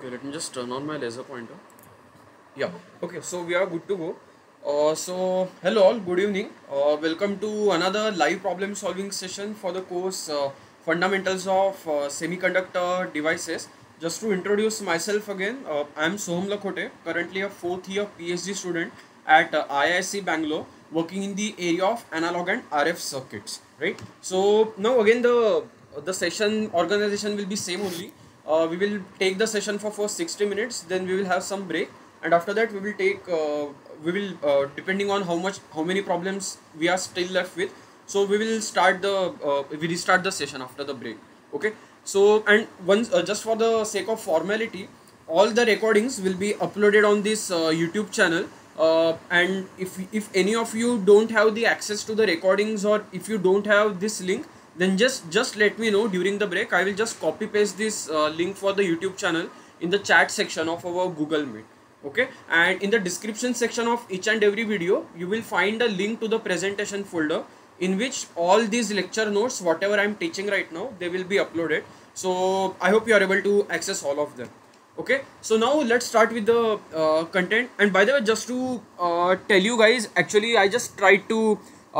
Okay, let me just turn on my laser pointer. Yeah, okay, so we are good to go. Uh, so, hello all, good evening. Uh, welcome to another live problem solving session for the course uh, Fundamentals of uh, Semiconductor Devices. Just to introduce myself again, uh, I am Soham Lakhote, currently a fourth year PhD student at uh, Bangalore working in the area of analog and RF circuits, right? So, now again the the session organization will be same only uh, we will take the session for first 60 minutes then we will have some break and after that we will take uh, we will uh, depending on how much how many problems we are still left with so we will start the uh, we restart the session after the break okay so and once uh, just for the sake of formality all the recordings will be uploaded on this uh, youtube channel and if if any of you don't have the access to the recordings or if you don't have this link then just just let me know during the break i will just copy paste this uh, link for the youtube channel in the chat section of our google meet okay and in the description section of each and every video you will find a link to the presentation folder in which all these lecture notes whatever i'm teaching right now they will be uploaded so i hope you are able to access all of them okay so now let's start with the uh, content and by the way just to uh, tell you guys actually i just tried to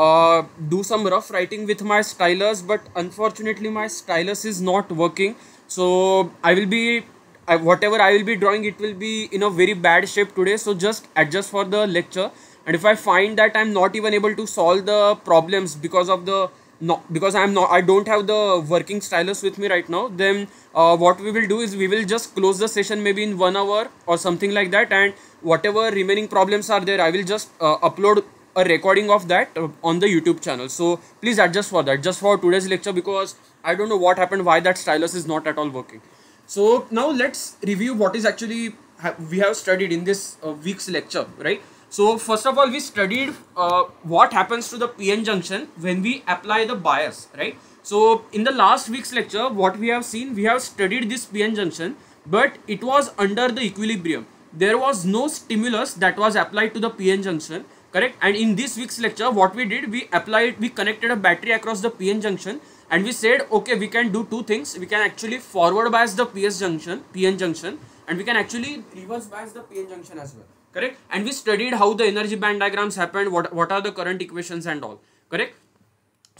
uh, do some rough writing with my stylus but unfortunately my stylus is not working so I will be I, whatever I will be drawing it will be in a very bad shape today so just adjust for the lecture and if I find that I'm not even able to solve the problems because of the no, because I'm not I don't have the working stylus with me right now then uh, what we will do is we will just close the session maybe in one hour or something like that and whatever remaining problems are there I will just uh, upload a recording of that uh, on the YouTube channel. So please adjust for that just for today's lecture because I don't know what happened why that stylus is not at all working. So now let's review what is actually ha we have studied in this uh, week's lecture, right? So first of all, we studied uh, what happens to the PN junction when we apply the bias, right? So in the last week's lecture, what we have seen, we have studied this PN junction, but it was under the equilibrium. There was no stimulus that was applied to the PN junction correct and in this week's lecture what we did we applied we connected a battery across the pn junction and we said okay we can do two things we can actually forward bias the ps junction pn junction and we can actually reverse bias the pn junction as well correct and we studied how the energy band diagrams happened what what are the current equations and all correct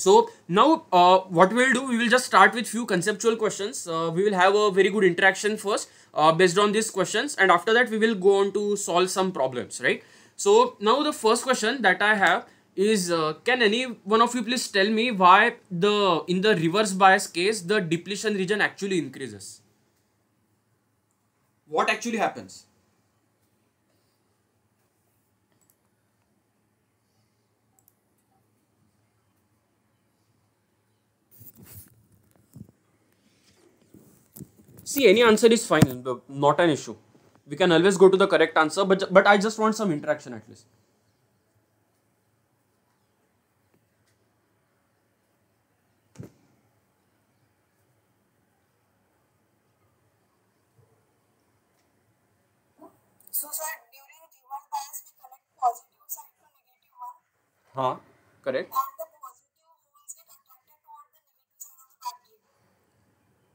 so now uh, what we'll do, we will just start with few conceptual questions. Uh, we will have a very good interaction first uh, based on these questions and after that we will go on to solve some problems, right? So now the first question that I have is uh, can any one of you please tell me why the in the reverse bias case the depletion region actually increases? What actually happens? See, any answer is fine, not an issue we can always go to the correct answer but but i just want some interaction at least So, sir, during human bias, we collect positive side to negative one. Huh, correct.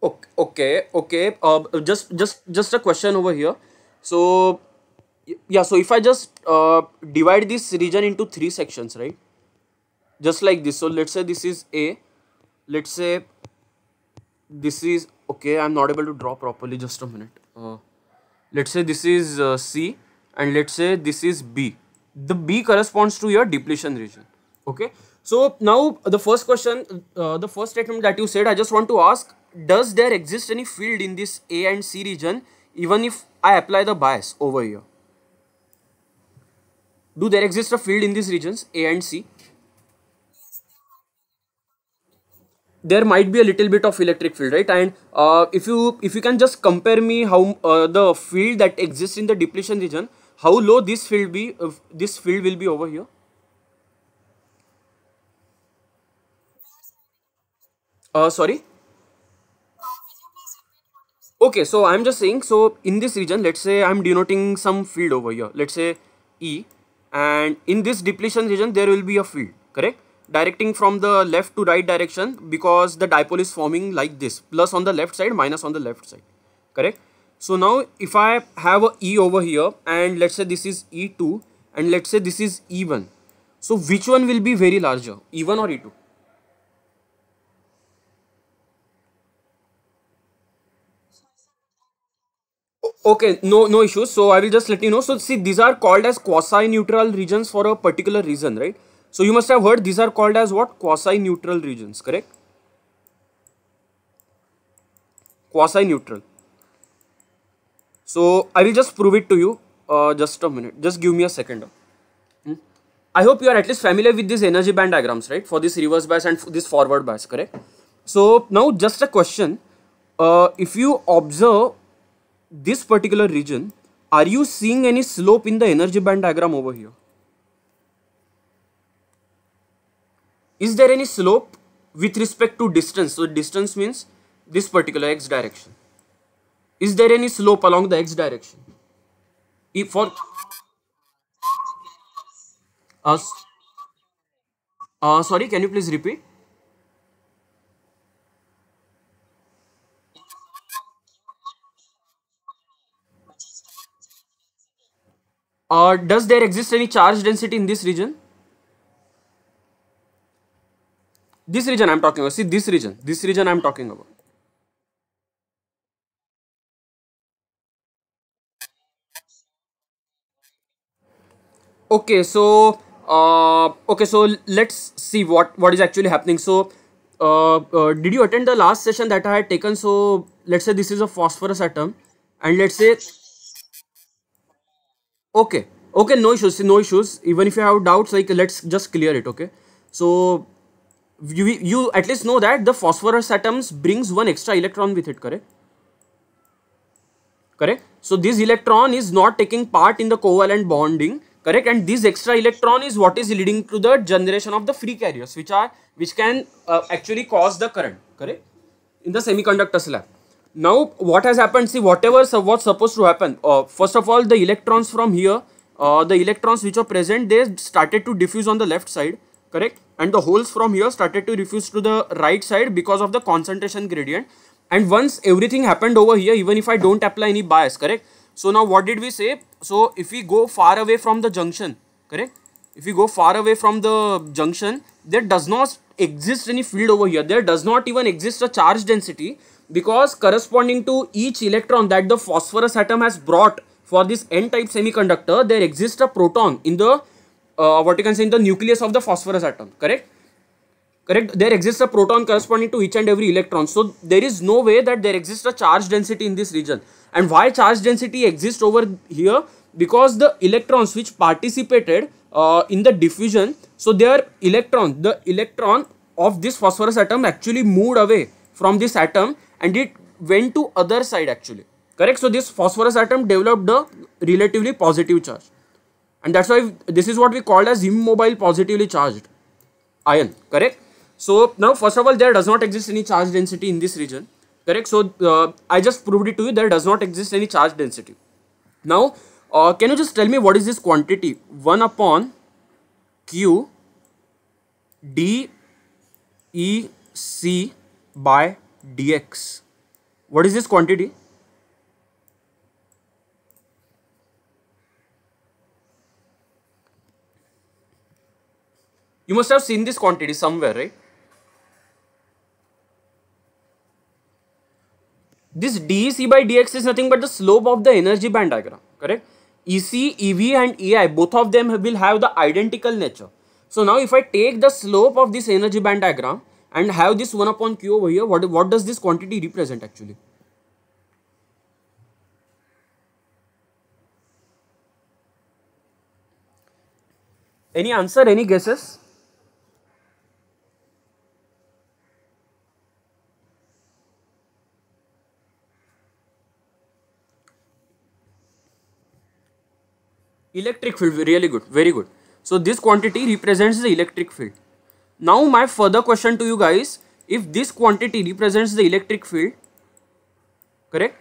Okay, okay, okay. Uh, just, just, just a question over here so yeah so if i just uh, divide this region into three sections right just like this so let's say this is a let's say this is okay i'm not able to draw properly just a minute uh, let's say this is uh, c and let's say this is b the b corresponds to your depletion region okay so now the first question uh, the first statement that you said i just want to ask does there exist any field in this a and c region even if I apply the bias over here. Do there exist a field in these regions A and C? There might be a little bit of electric field, right? And uh, if you if you can just compare me how uh, the field that exists in the depletion region, how low this field be uh, this field will be over here. Uh, sorry okay so i'm just saying so in this region let's say i'm denoting some field over here let's say e and in this depletion region there will be a field correct directing from the left to right direction because the dipole is forming like this plus on the left side minus on the left side correct so now if i have a e over here and let's say this is e2 and let's say this is e1 so which one will be very larger e1 or e2 okay no no issues so i will just let you know so see these are called as quasi neutral regions for a particular reason right so you must have heard these are called as what quasi neutral regions correct quasi neutral so i will just prove it to you uh, just a minute just give me a second hmm? i hope you are at least familiar with these energy band diagrams right for this reverse bias and this forward bias correct so now just a question uh, if you observe this particular region, are you seeing any slope in the energy band diagram over here? Is there any slope with respect to distance? So distance means this particular x direction. Is there any slope along the x direction? If for us, uh, uh, sorry, can you please repeat? Uh, does there exist any charge density in this region? This region I'm talking about. See this region. This region I'm talking about. Okay, so uh, okay, so let's see what what is actually happening. So, uh, uh, did you attend the last session that I had taken? So let's say this is a phosphorus atom, and let's say okay okay no issues no issues even if you have doubts like let's just clear it okay so you, you at least know that the phosphorus atoms brings one extra electron with it correct correct so this electron is not taking part in the covalent bonding correct and this extra electron is what is leading to the generation of the free carriers which are which can uh, actually cause the current correct in the semiconductor slab now what has happened see whatever so what's supposed to happen uh, first of all the electrons from here uh, the electrons which are present they started to diffuse on the left side correct and the holes from here started to diffuse to the right side because of the concentration gradient and once everything happened over here even if i don't apply any bias correct so now what did we say so if we go far away from the junction correct if we go far away from the junction there does not exist any field over here there does not even exist a charge density because corresponding to each electron that the phosphorus atom has brought for this n-type semiconductor, there exists a proton in the, uh, what you can say, in the nucleus of the phosphorus atom, correct? Correct? There exists a proton corresponding to each and every electron. So, there is no way that there exists a charge density in this region. And why charge density exists over here? Because the electrons which participated uh, in the diffusion, so their electron, the electron of this phosphorus atom actually moved away from this atom and it went to other side actually correct so this phosphorus atom developed a relatively positive charge and that's why this is what we called as immobile positively charged ion correct so now first of all there does not exist any charge density in this region correct so uh, i just proved it to you there does not exist any charge density now uh, can you just tell me what is this quantity 1 upon q d e c by dx. What is this quantity? You must have seen this quantity somewhere, right? This dEC by dx is nothing but the slope of the energy band diagram, correct? EC, EV and EI, both of them will have the identical nature. So now if I take the slope of this energy band diagram, and have this 1 upon q over here what what does this quantity represent actually any answer any guesses electric field really good very good so this quantity represents the electric field now my further question to you guys, if this quantity represents the electric field, correct?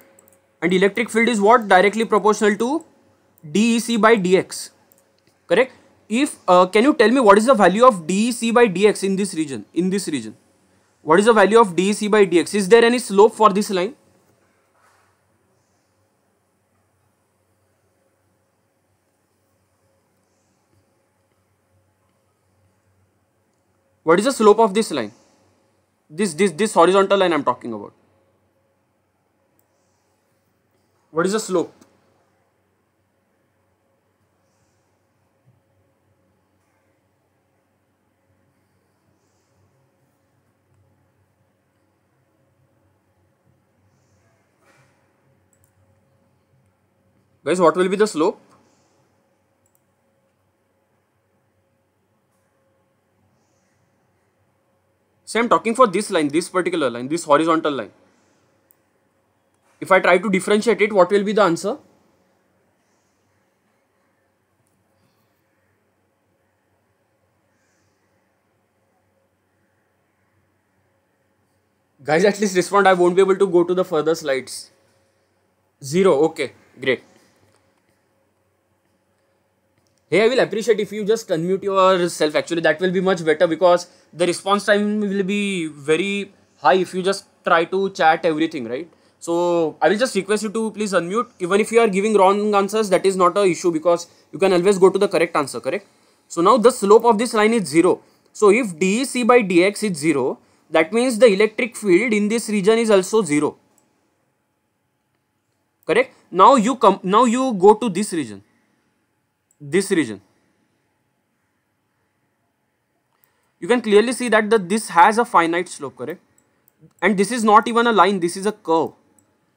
And electric field is what? Directly proportional to dEC by dx, correct? If, uh, can you tell me what is the value of dEC by dx in this region, in this region? What is the value of dEC by dx? Is there any slope for this line? What is the slope of this line? This, this, this horizontal line I am talking about. What is the slope? Guys, what will be the slope? So I'm talking for this line, this particular line, this horizontal line. If I try to differentiate it, what will be the answer? Guys, at least respond. I won't be able to go to the further slides. Zero. Okay, great hey i will appreciate if you just unmute yourself actually that will be much better because the response time will be very high if you just try to chat everything right so i will just request you to please unmute even if you are giving wrong answers that is not a issue because you can always go to the correct answer correct so now the slope of this line is 0 so if d c by dx is 0 that means the electric field in this region is also 0 correct now you come now you go to this region this region you can clearly see that the, this has a finite slope correct and this is not even a line this is a curve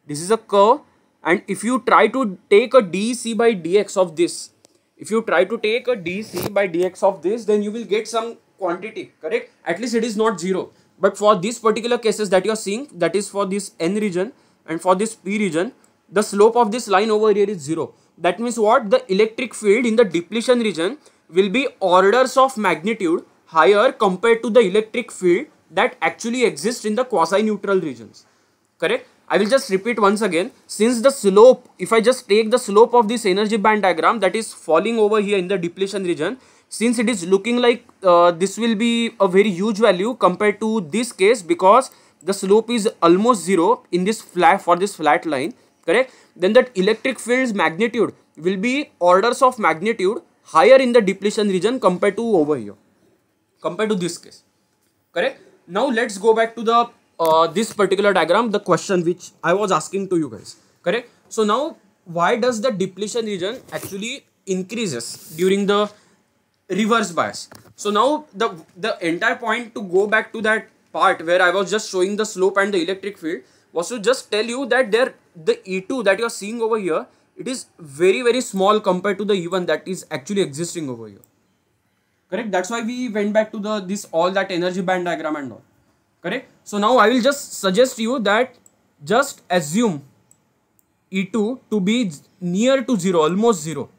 this is a curve and if you try to take a dc by dx of this if you try to take a dc by dx of this then you will get some quantity correct at least it is not zero but for these particular cases that you are seeing that is for this n region and for this p region the slope of this line over here is zero that means what the electric field in the depletion region will be orders of magnitude higher compared to the electric field that actually exists in the quasi-neutral regions correct I will just repeat once again since the slope if I just take the slope of this energy band diagram that is falling over here in the depletion region since it is looking like uh, this will be a very huge value compared to this case because the slope is almost zero in this flat for this flat line correct then that electric field's magnitude will be orders of magnitude higher in the depletion region compared to over here compared to this case correct now let's go back to the uh, this particular diagram the question which i was asking to you guys correct so now why does the depletion region actually increases during the reverse bias so now the the entire point to go back to that part where i was just showing the slope and the electric field was to just tell you that there the E2 that you're seeing over here, it is very, very small compared to the E1 that is actually existing over here. Correct? That's why we went back to the this all that energy band diagram and all. Correct? So now I will just suggest you that just assume E2 to be near to 0, almost 0.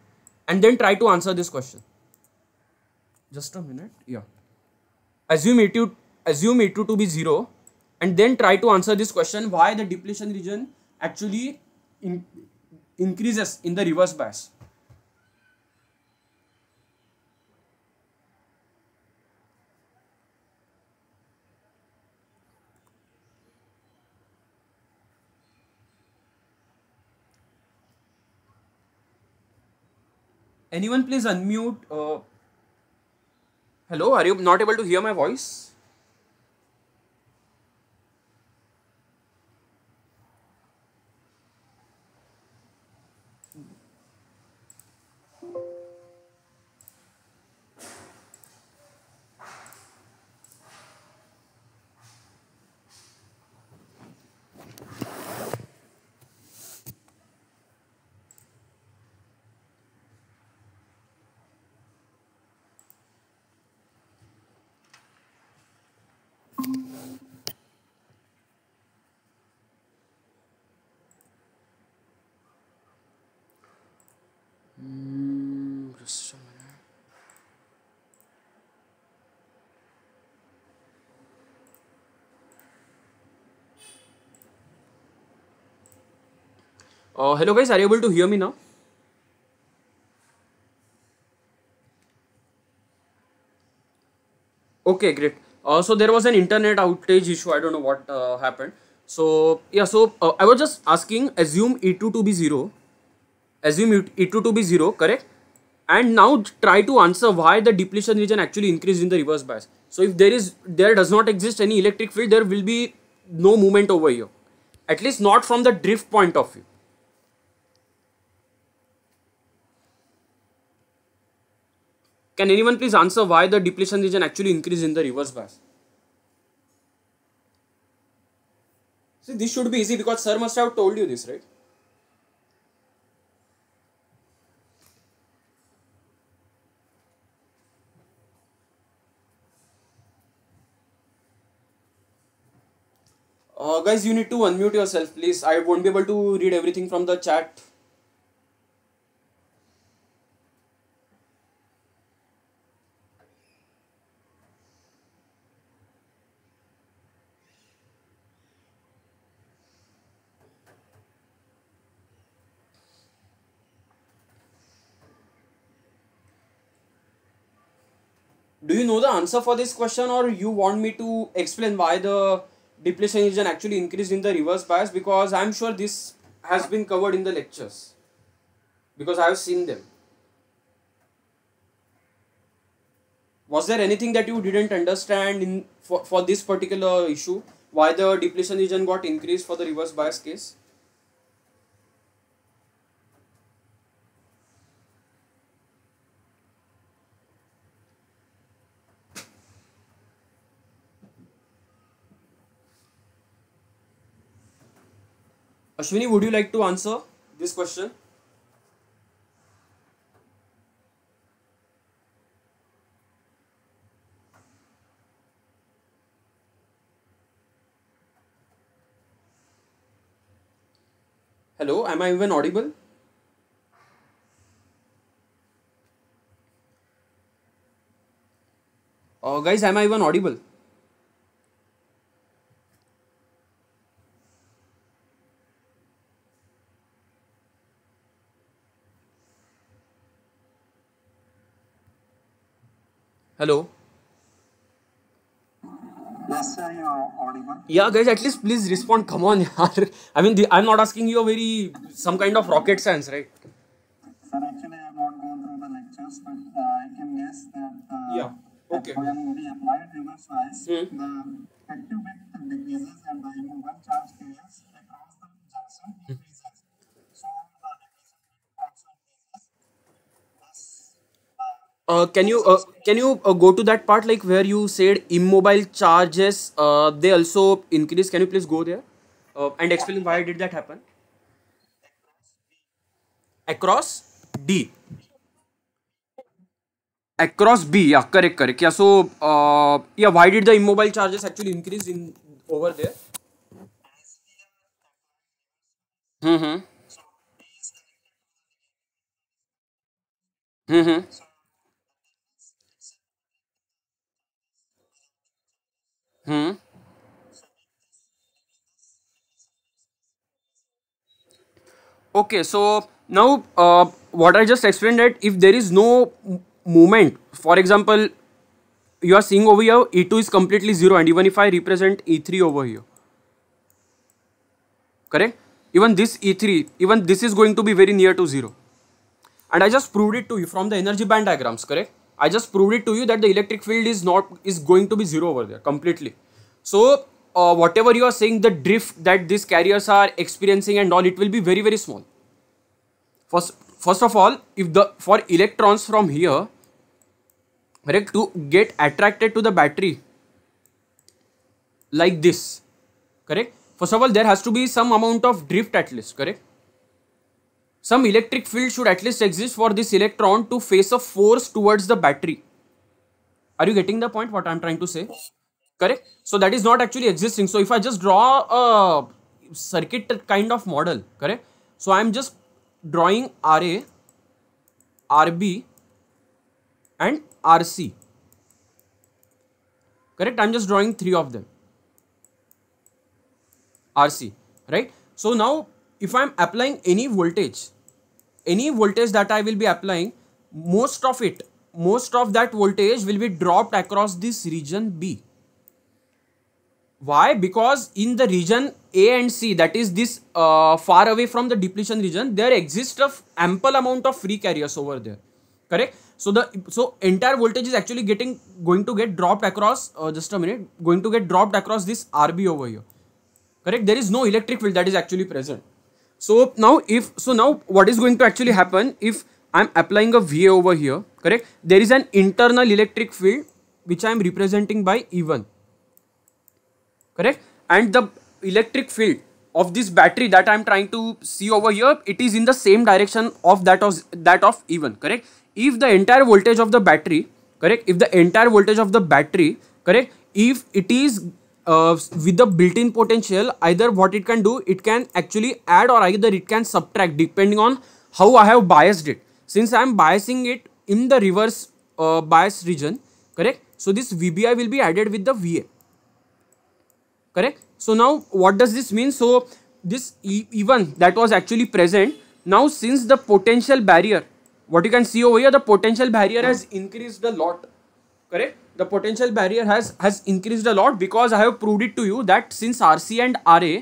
And then try to answer this question. Just a minute. Yeah. Assume E2, assume E2 to be 0 and then try to answer this question why the depletion region actually in, increases in the reverse bias. Anyone please unmute. Uh, hello, are you not able to hear my voice? Uh, hello guys, are you able to hear me now? Okay, great. Uh, so there was an internet outage issue. I don't know what uh, happened. So yeah, so uh, I was just asking, assume E2 to be 0. Assume E2 to be 0, correct? And now try to answer why the depletion region actually increased in the reverse bias. So if there is, there does not exist any electric field, there will be no movement over here. At least not from the drift point of view. Can anyone please answer why the depletion region actually increase in the reverse bias? See, this should be easy because sir must have told you this, right? Uh, guys, you need to unmute yourself, please. I won't be able to read everything from the chat. you know the answer for this question or you want me to explain why the depletion region actually increased in the reverse bias because I'm sure this has been covered in the lectures because I have seen them. Was there anything that you didn't understand in for, for this particular issue? Why the depletion region got increased for the reverse bias case? Ashwini, would you like to answer this question? Hello, am I even audible? Uh, guys, am I even audible? Hello. Yes, sir, you're audible. Yeah, guys, at least please respond. Come on, yaar. I mean, the, I'm not asking you a very some kind of rocket science, right? Sir, actually, I've not gone through the lectures, but uh, I can guess that. Uh, yeah. Okay. When we applied reverse bias, mm -hmm. the effective decreases and the immune charge carriers Uh, can you uh, can you uh, go to that part like where you said immobile charges uh, they also increase can you please go there uh, and explain why did that happen across d across b yeah correct correct yeah so uh, yeah why did the immobile charges actually increase in over there mm-hmm mm-hmm Hmm? Okay, so now uh, what I just explained that if there is no movement, for example, you are seeing over here E2 is completely 0 and even if I represent E3 over here, correct? Even this E3, even this is going to be very near to 0. And I just proved it to you from the energy band diagrams, correct? I just proved it to you that the electric field is not is going to be zero over there completely. So uh, whatever you are saying, the drift that these carriers are experiencing and all, it will be very very small. First, first of all, if the for electrons from here, correct to get attracted to the battery like this, correct. First of all, there has to be some amount of drift at least, correct some electric field should at least exist for this electron to face a force towards the battery. Are you getting the point what I'm trying to say? Correct? So that is not actually existing. So if I just draw a circuit kind of model, correct? So I'm just drawing RA, RB and RC. Correct? I'm just drawing three of them. RC, right? So now if I'm applying any voltage, any voltage that I will be applying, most of it, most of that voltage will be dropped across this region B. Why? Because in the region A and C, that is this uh, far away from the depletion region, there exists a ample amount of free carriers over there. Correct? So the so entire voltage is actually getting going to get dropped across. Uh, just a minute, going to get dropped across this RB over here. Correct? There is no electric field that is actually present. So now if, so now what is going to actually happen if I'm applying a VA over here, correct? There is an internal electric field which I'm representing by E1, correct? And the electric field of this battery that I'm trying to see over here, it is in the same direction of that of that of E1, correct? If the entire voltage of the battery, correct? If the entire voltage of the battery, correct? If it is uh, with the built-in potential either what it can do it can actually add or either it can subtract depending on how I have biased it since I am biasing it in the reverse uh, bias region correct so this VBI will be added with the VA correct so now what does this mean so this e even that was actually present now since the potential barrier what you can see over here the potential barrier has increased a lot correct the potential barrier has has increased a lot because i have proved it to you that since rc and ra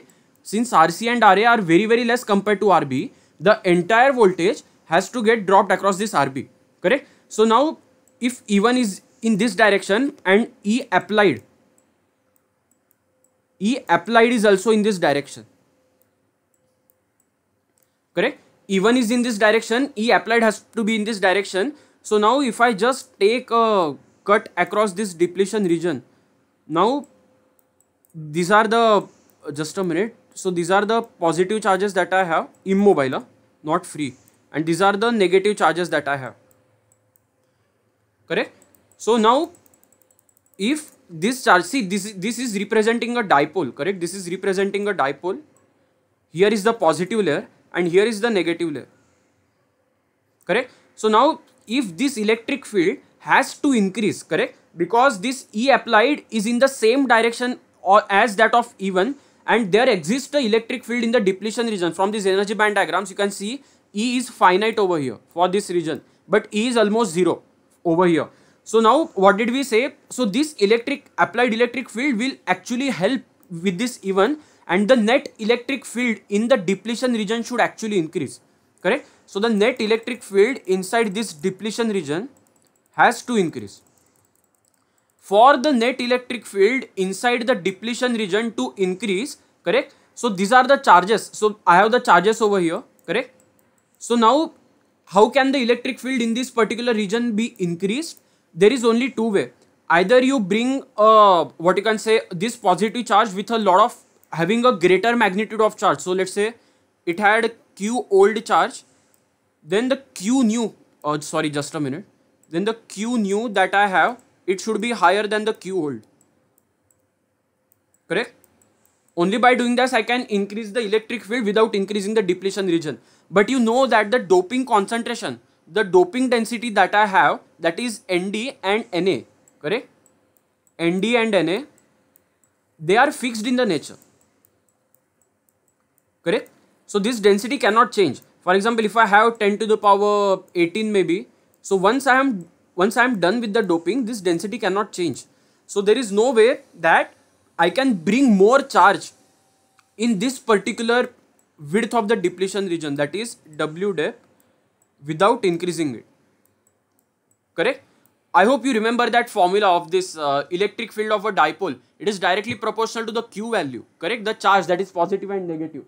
since rc and ra are very very less compared to rb the entire voltage has to get dropped across this rb correct so now if e1 is in this direction and e applied e applied is also in this direction correct e1 is in this direction e applied has to be in this direction so now if i just take a cut across this depletion region now these are the uh, just a minute so these are the positive charges that i have immobile not free and these are the negative charges that i have correct so now if this charge see this this is representing a dipole correct this is representing a dipole here is the positive layer and here is the negative layer correct so now if this electric field has to increase, correct? Because this E applied is in the same direction or as that of E1 and there exists a electric field in the depletion region. From these energy band diagrams, you can see E is finite over here for this region, but E is almost zero over here. So now what did we say? So this electric applied electric field will actually help with this E1 and the net electric field in the depletion region should actually increase, correct? So the net electric field inside this depletion region has to increase. For the net electric field inside the depletion region to increase, correct? So these are the charges. So I have the charges over here, correct? So now how can the electric field in this particular region be increased? There is only two way. Either you bring uh, what you can say this positive charge with a lot of having a greater magnitude of charge. So let's say it had q old charge, then the q new, uh, sorry, just a minute then the q new that I have, it should be higher than the q old. Correct? Only by doing this, I can increase the electric field without increasing the depletion region. But you know that the doping concentration, the doping density that I have, that is ND and Na, correct? ND and Na, they are fixed in the nature, correct? So this density cannot change. For example, if I have 10 to the power 18 maybe, so once I am once I am done with the doping, this density cannot change. So there is no way that I can bring more charge in this particular width of the depletion region that is W depth without increasing it. Correct? I hope you remember that formula of this uh, electric field of a dipole. It is directly proportional to the Q value. Correct? The charge that is positive and negative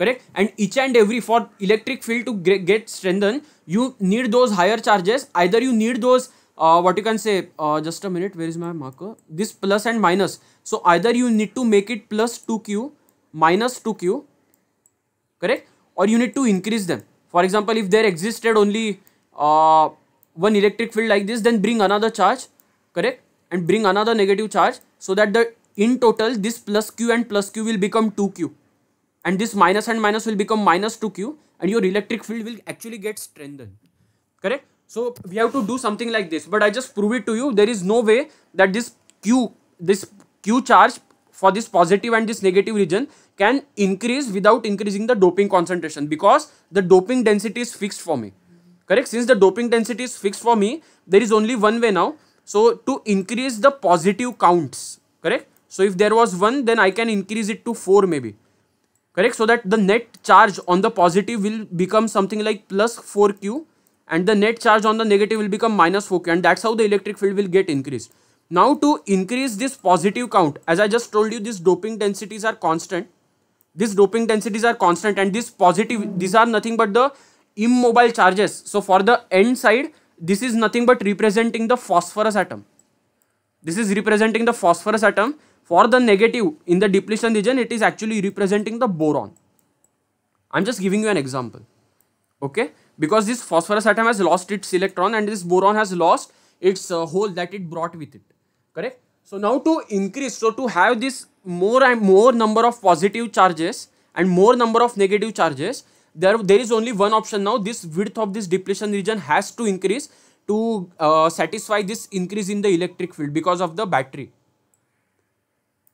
correct and each and every for electric field to get strengthened you need those higher charges either you need those uh, what you can say uh, just a minute where is my marker this plus and minus so either you need to make it plus 2q minus 2q correct or you need to increase them for example if there existed only uh, one electric field like this then bring another charge correct and bring another negative charge so that the in total this plus q and plus q will become 2q and this minus and minus will become minus 2q and your electric field will actually get strengthened correct so we have to do something like this but i just prove it to you there is no way that this q this q charge for this positive and this negative region can increase without increasing the doping concentration because the doping density is fixed for me correct since the doping density is fixed for me there is only one way now so to increase the positive counts correct so if there was one then i can increase it to four maybe correct so that the net charge on the positive will become something like plus 4q and the net charge on the negative will become minus 4q and that's how the electric field will get increased now to increase this positive count as i just told you these doping densities are constant these doping densities are constant and this positive these are nothing but the immobile charges so for the end side this is nothing but representing the phosphorus atom this is representing the phosphorus atom for the negative in the depletion region it is actually representing the boron i'm just giving you an example okay because this phosphorus atom has lost its electron and this boron has lost its uh, hole that it brought with it correct so now to increase so to have this more and more number of positive charges and more number of negative charges there there is only one option now this width of this depletion region has to increase to uh, satisfy this increase in the electric field because of the battery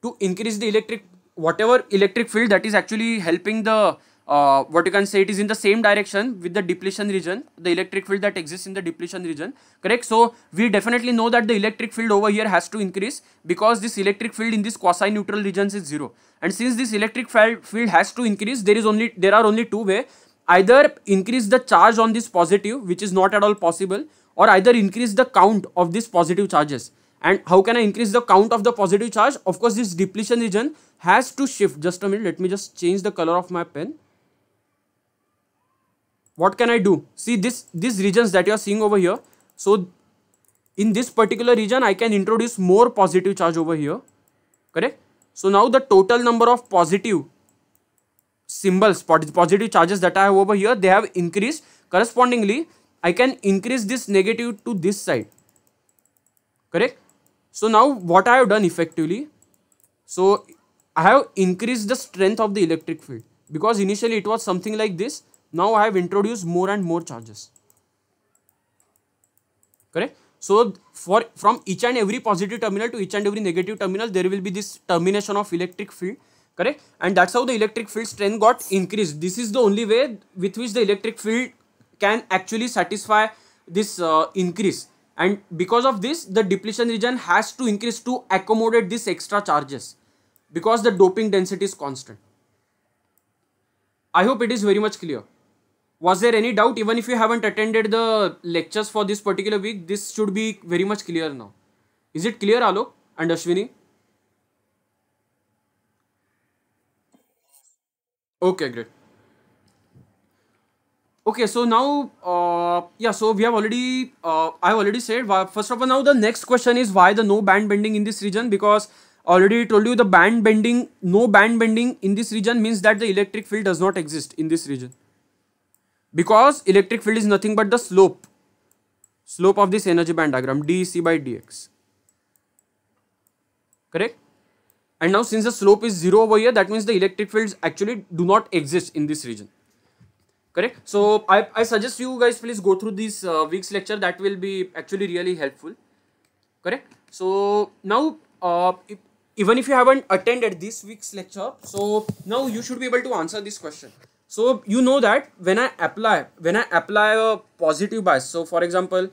to increase the electric whatever electric field that is actually helping the uh, what you can say it is in the same direction with the depletion region the electric field that exists in the depletion region correct so we definitely know that the electric field over here has to increase because this electric field in this quasi neutral regions is zero and since this electric field has to increase there is only there are only two way either increase the charge on this positive which is not at all possible or either increase the count of these positive charges and how can I increase the count of the positive charge? Of course, this depletion region has to shift. Just a minute, let me just change the color of my pen. What can I do? See this these regions that you are seeing over here. So in this particular region, I can introduce more positive charge over here. Correct? So now the total number of positive symbols, positive charges that I have over here, they have increased. Correspondingly, I can increase this negative to this side. Correct? So now what I have done effectively, so I have increased the strength of the electric field because initially it was something like this. Now I have introduced more and more charges. Correct? So for from each and every positive terminal to each and every negative terminal, there will be this termination of electric field. Correct? And that's how the electric field strength got increased. This is the only way with which the electric field can actually satisfy this uh, increase and because of this the depletion region has to increase to accommodate these extra charges because the doping density is constant. I hope it is very much clear. Was there any doubt even if you haven't attended the lectures for this particular week this should be very much clear now. Is it clear Alok and Ashwini? Okay great okay so now uh, yeah so we have already uh, i've already said first of all now the next question is why the no band bending in this region because already told you the band bending no band bending in this region means that the electric field does not exist in this region because electric field is nothing but the slope slope of this energy band diagram dc by dx correct and now since the slope is zero over here that means the electric fields actually do not exist in this region correct so I, I suggest you guys please go through this uh, week's lecture that will be actually really helpful correct so now uh, if, even if you haven't attended this week's lecture so now you should be able to answer this question so you know that when I apply when I apply a positive bias so for example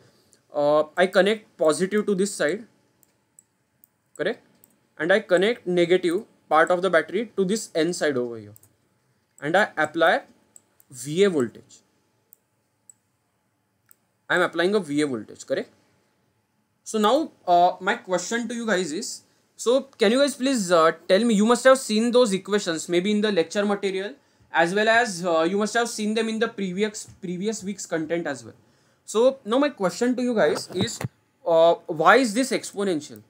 uh, I connect positive to this side correct and I connect negative part of the battery to this N side over here and I apply VA voltage. I am applying a VA voltage, correct? So now uh, my question to you guys is, so can you guys please uh, tell me, you must have seen those equations maybe in the lecture material as well as uh, you must have seen them in the previous previous week's content as well. So now my question to you guys is, uh, why is this exponential?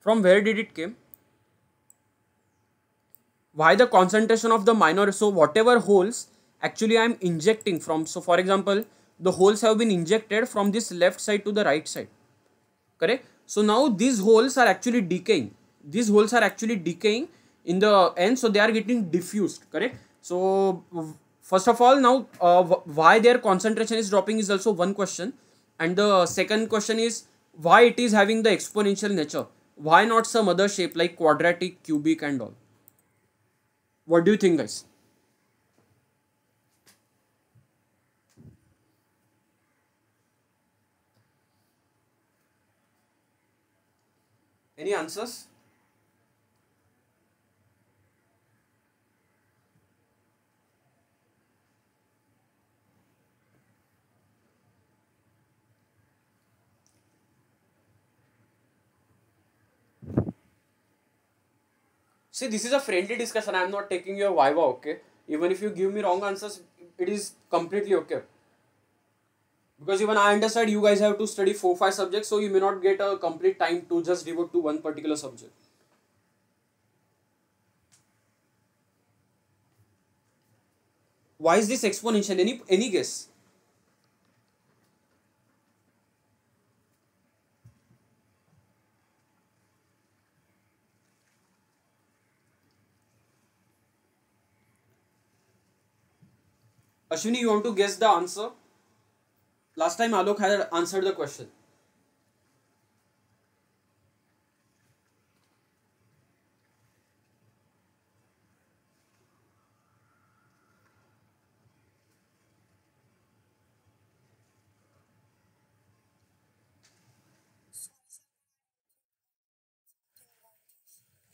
From where did it came? Why the concentration of the minor, so whatever holes actually I am injecting from. So for example, the holes have been injected from this left side to the right side. Correct? So now these holes are actually decaying. These holes are actually decaying in the end. So they are getting diffused. Correct? So first of all now uh, why their concentration is dropping is also one question. And the second question is why it is having the exponential nature. Why not some other shape like quadratic, cubic and all? What do you think guys? Any answers? See, this is a friendly discussion. I am not taking your viva, okay? Even if you give me wrong answers, it is completely okay because even I understand you guys have to study 4 5 subjects, so you may not get a complete time to just devote to one particular subject. Why is this exponential? Any, any guess? Ashwini, you want to guess the answer? Last time Alok had answered the question.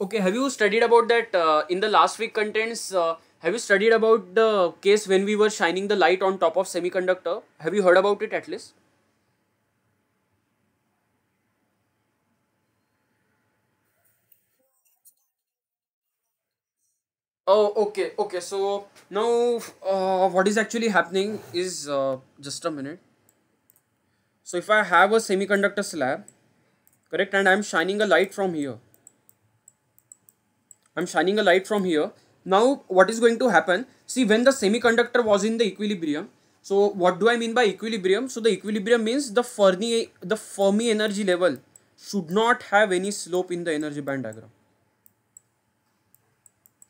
Okay, have you studied about that uh, in the last week contents? Uh, have you studied about the case when we were shining the light on top of semiconductor? Have you heard about it at least? Oh, okay, okay. So now uh, what is actually happening is uh, just a minute. So if I have a semiconductor slab, correct, and I'm shining a light from here. I'm shining a light from here now what is going to happen? See when the semiconductor was in the equilibrium. So what do I mean by equilibrium? So the equilibrium means the Fermi, the Fermi energy level should not have any slope in the energy band diagram.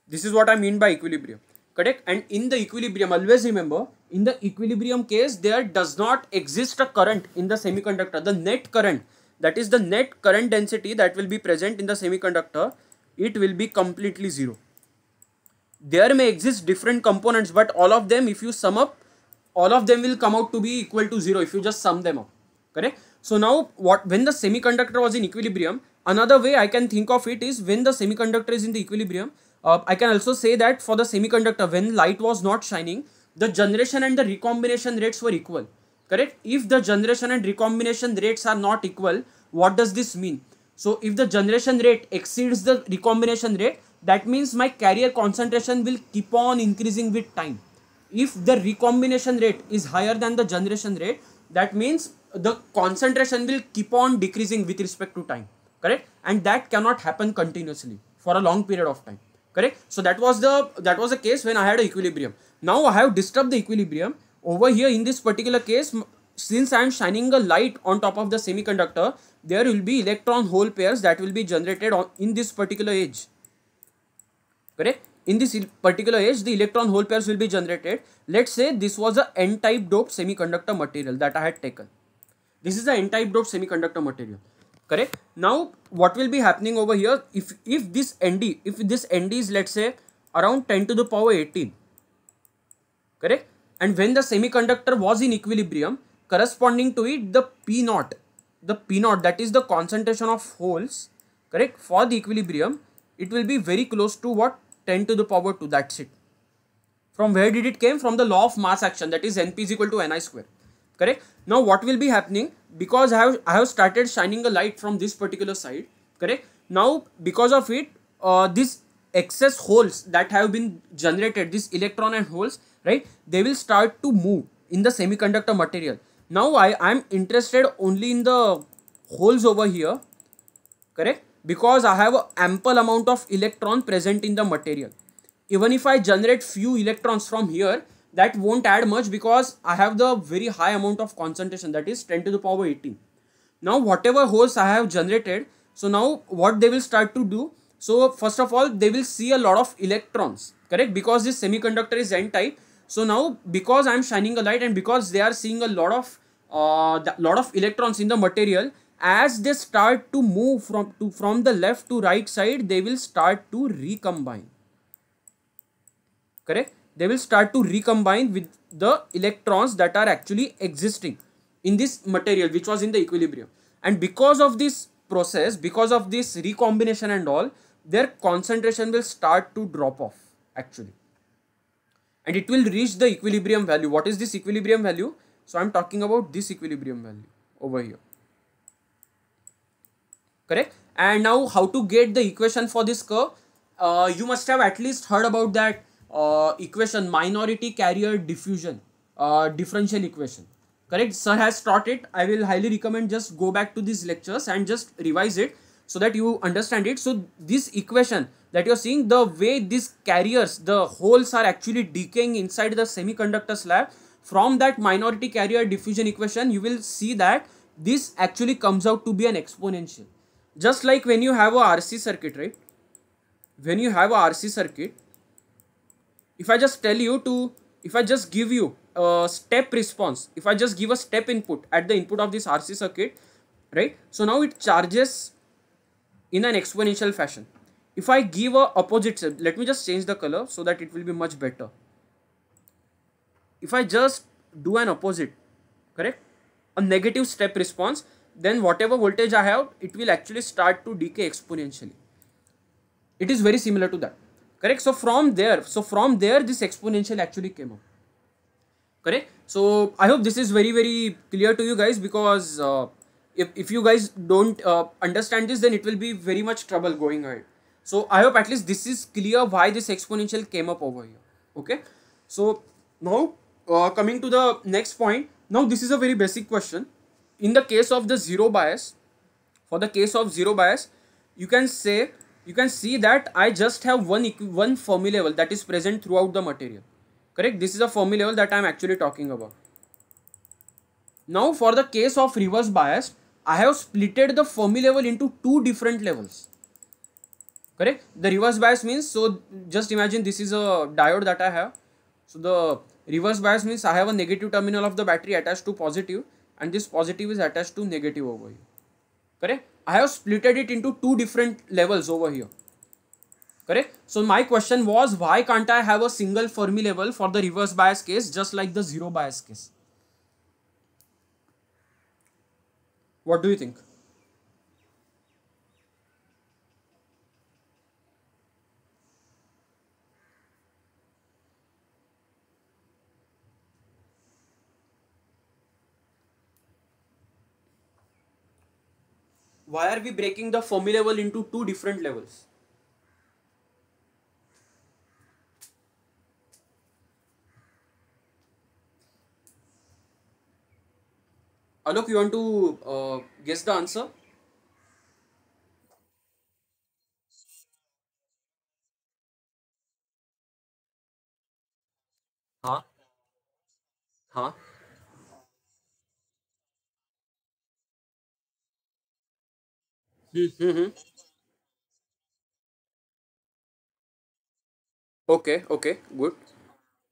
This is what I mean by equilibrium. Correct? And in the equilibrium, always remember, in the equilibrium case, there does not exist a current in the semiconductor. The net current, that is the net current density that will be present in the semiconductor, it will be completely zero there may exist different components but all of them if you sum up all of them will come out to be equal to 0 if you just sum them up correct so now what when the semiconductor was in equilibrium another way i can think of it is when the semiconductor is in the equilibrium uh, i can also say that for the semiconductor when light was not shining the generation and the recombination rates were equal correct if the generation and recombination rates are not equal what does this mean so if the generation rate exceeds the recombination rate that means my carrier concentration will keep on increasing with time if the recombination rate is higher than the generation rate that means the concentration will keep on decreasing with respect to time correct and that cannot happen continuously for a long period of time correct so that was the that was the case when i had equilibrium now i have disturbed the equilibrium over here in this particular case since i am shining a light on top of the semiconductor there will be electron hole pairs that will be generated on, in this particular edge correct in this particular edge, the electron hole pairs will be generated let's say this was a n-type doped semiconductor material that i had taken this is the n-type doped semiconductor material correct now what will be happening over here if if this nd if this nd is let's say around 10 to the power 18 correct and when the semiconductor was in equilibrium corresponding to it the p naught the p naught that is the concentration of holes correct for the equilibrium it will be very close to what 10 to the power 2 that's it from where did it came from the law of mass action that is np is equal to ni square correct now what will be happening because i have i have started shining a light from this particular side correct now because of it uh, these excess holes that have been generated this electron and holes right they will start to move in the semiconductor material now i i am interested only in the holes over here correct because I have ample amount of electron present in the material. Even if I generate few electrons from here, that won't add much because I have the very high amount of concentration that is 10 to the power 18. Now whatever holes I have generated, so now what they will start to do, so first of all they will see a lot of electrons, correct? Because this semiconductor is n-type, so now because I am shining a light and because they are seeing a lot of uh, lot of electrons in the material, as they start to move from to from the left to right side they will start to recombine correct they will start to recombine with the electrons that are actually existing in this material which was in the equilibrium and because of this process because of this recombination and all their concentration will start to drop off actually and it will reach the equilibrium value what is this equilibrium value so i'm talking about this equilibrium value over here correct and now how to get the equation for this curve uh, you must have at least heard about that uh, equation minority carrier diffusion uh, differential equation correct sir has taught it i will highly recommend just go back to these lectures and just revise it so that you understand it so this equation that you're seeing the way these carriers the holes are actually decaying inside the semiconductor slab from that minority carrier diffusion equation you will see that this actually comes out to be an exponential just like when you have a RC circuit, right? When you have a RC circuit, if I just tell you to, if I just give you a step response, if I just give a step input at the input of this RC circuit, right? So now it charges in an exponential fashion. If I give a opposite let me just change the color so that it will be much better. If I just do an opposite, correct? A negative step response, then whatever voltage I have, it will actually start to decay exponentially. It is very similar to that. Correct? So from there, so from there this exponential actually came up. Correct? So I hope this is very, very clear to you guys because uh, if, if you guys don't uh, understand this, then it will be very much trouble going ahead. So I hope at least this is clear why this exponential came up over here. Okay. So now uh, coming to the next point. Now this is a very basic question in the case of the zero bias for the case of zero bias you can say you can see that I just have one one Fermi level that is present throughout the material correct this is a Fermi level that I am actually talking about now for the case of reverse bias I have splitted the Fermi level into two different levels correct the reverse bias means so just imagine this is a diode that I have so the reverse bias means I have a negative terminal of the battery attached to positive and this positive is attached to negative over here. Correct? I have splitted it into two different levels over here. Correct? So my question was why can't I have a single Fermi level for the reverse bias case just like the zero bias case? What do you think? why are we breaking the Fermi level into two different levels? Alok, you want to uh, guess the answer? Huh? Huh? Mm-hmm. Okay, okay, good.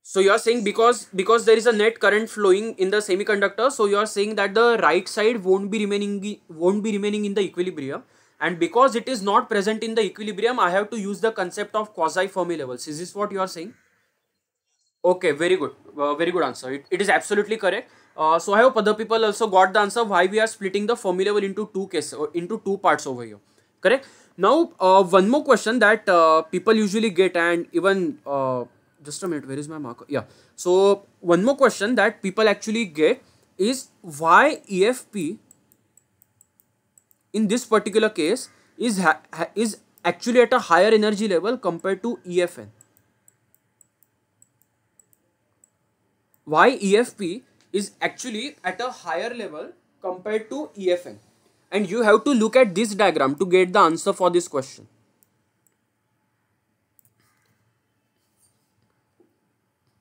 So you are saying because because there is a net current flowing in the semiconductor, so you are saying that the right side won't be remaining won't be remaining in the equilibrium, and because it is not present in the equilibrium, I have to use the concept of quasi Fermi levels. Is this what you are saying? Okay, very good, uh, very good answer. It, it is absolutely correct. Uh, so I hope other people also got the answer why we are splitting the formula into two cases or uh, into two parts over here. Correct. Now uh, one more question that uh, people usually get and even uh, just a minute where is my marker? Yeah. So one more question that people actually get is why EFP in this particular case is is actually at a higher energy level compared to EFN. Why EFP is actually at a higher level compared to EFN. And you have to look at this diagram to get the answer for this question.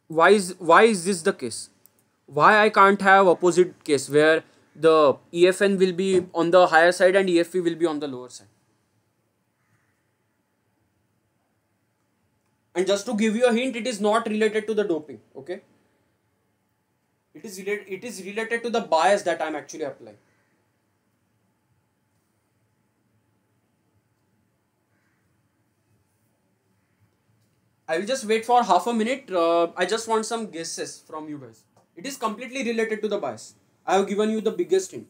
Why is, why is this the case? Why I can't have opposite case where the EFN will be on the higher side and EFP will be on the lower side. And just to give you a hint, it is not related to the doping, okay? it is related it is related to the bias that i'm actually applying i will just wait for half a minute uh, i just want some guesses from you guys it is completely related to the bias i have given you the biggest hint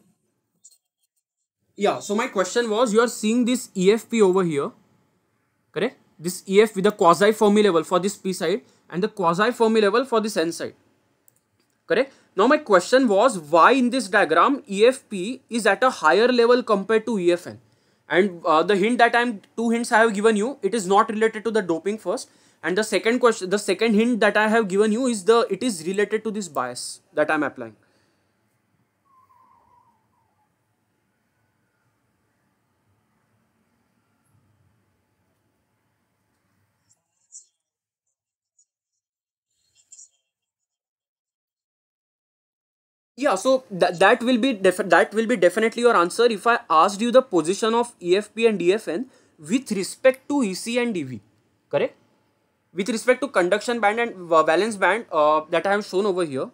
yeah so my question was you are seeing this efp over here correct this ef with the quasi fermi level for this p side and the quasi fermi level for this n side correct now my question was why in this diagram efp is at a higher level compared to efn and uh, the hint that i'm two hints i have given you it is not related to the doping first and the second question the second hint that i have given you is the it is related to this bias that i'm applying yeah so that, that will be that will be definitely your answer if i asked you the position of efp and dfn with respect to ec and dv correct with respect to conduction band and valence band uh, that i have shown over here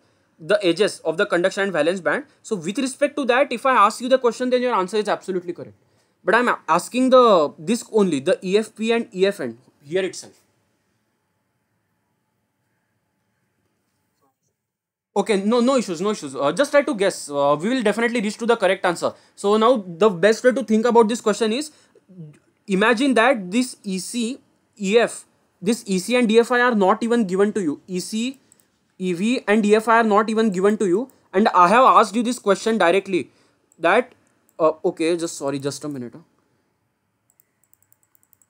the edges of the conduction and valence band so with respect to that if i ask you the question then your answer is absolutely correct but i'm asking the this only the efp and efn here itself Okay, no, no issues, no issues. Uh, just try to guess. Uh, we will definitely reach to the correct answer. So now the best way to think about this question is, imagine that this EC, EF, this EC and DFI are not even given to you. EC, EV and DFI are not even given to you. And I have asked you this question directly that, uh, okay, just sorry, just a minute.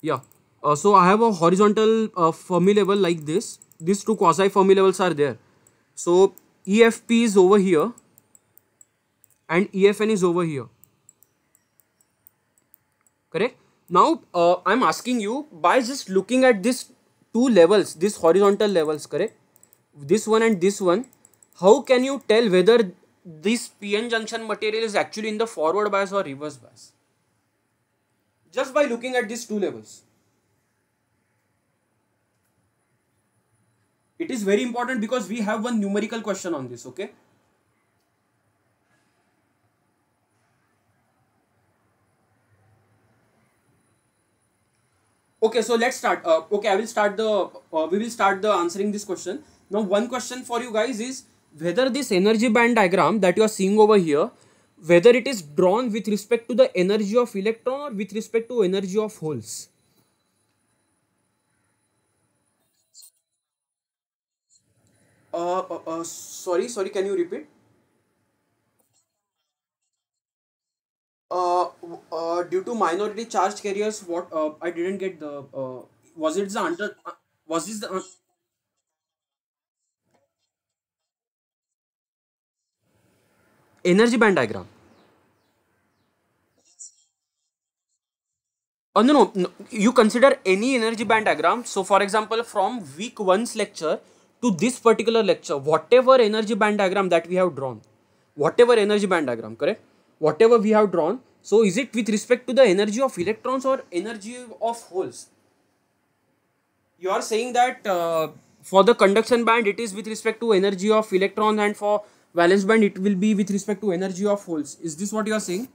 Yeah. Uh, so I have a horizontal uh, Fermi level like this. These two quasi Fermi levels are there. So EFP is over here and EFN is over here. Correct? Now, uh, I'm asking you by just looking at these two levels, these horizontal levels, correct? This one and this one, how can you tell whether this PN junction material is actually in the forward bias or reverse bias? Just by looking at these two levels. It is very important because we have one numerical question on this, okay? Okay, so let's start. Uh, okay, I will start the, uh, we will start the answering this question. Now, one question for you guys is whether this energy band diagram that you are seeing over here, whether it is drawn with respect to the energy of electron or with respect to energy of holes. Uh, uh, uh, sorry sorry can you repeat uh, uh due to minority charged carriers what uh, i didn't get the uh, was it the under uh, was this the uh, energy band diagram Oh, no, no, no, you consider any energy band diagram. So, for example, from week one's lecture, to this particular lecture, whatever energy band diagram that we have drawn, whatever energy band diagram, correct? Whatever we have drawn, so is it with respect to the energy of electrons or energy of holes? You are saying that uh, for the conduction band it is with respect to energy of electrons and for valence band it will be with respect to energy of holes. Is this what you are saying?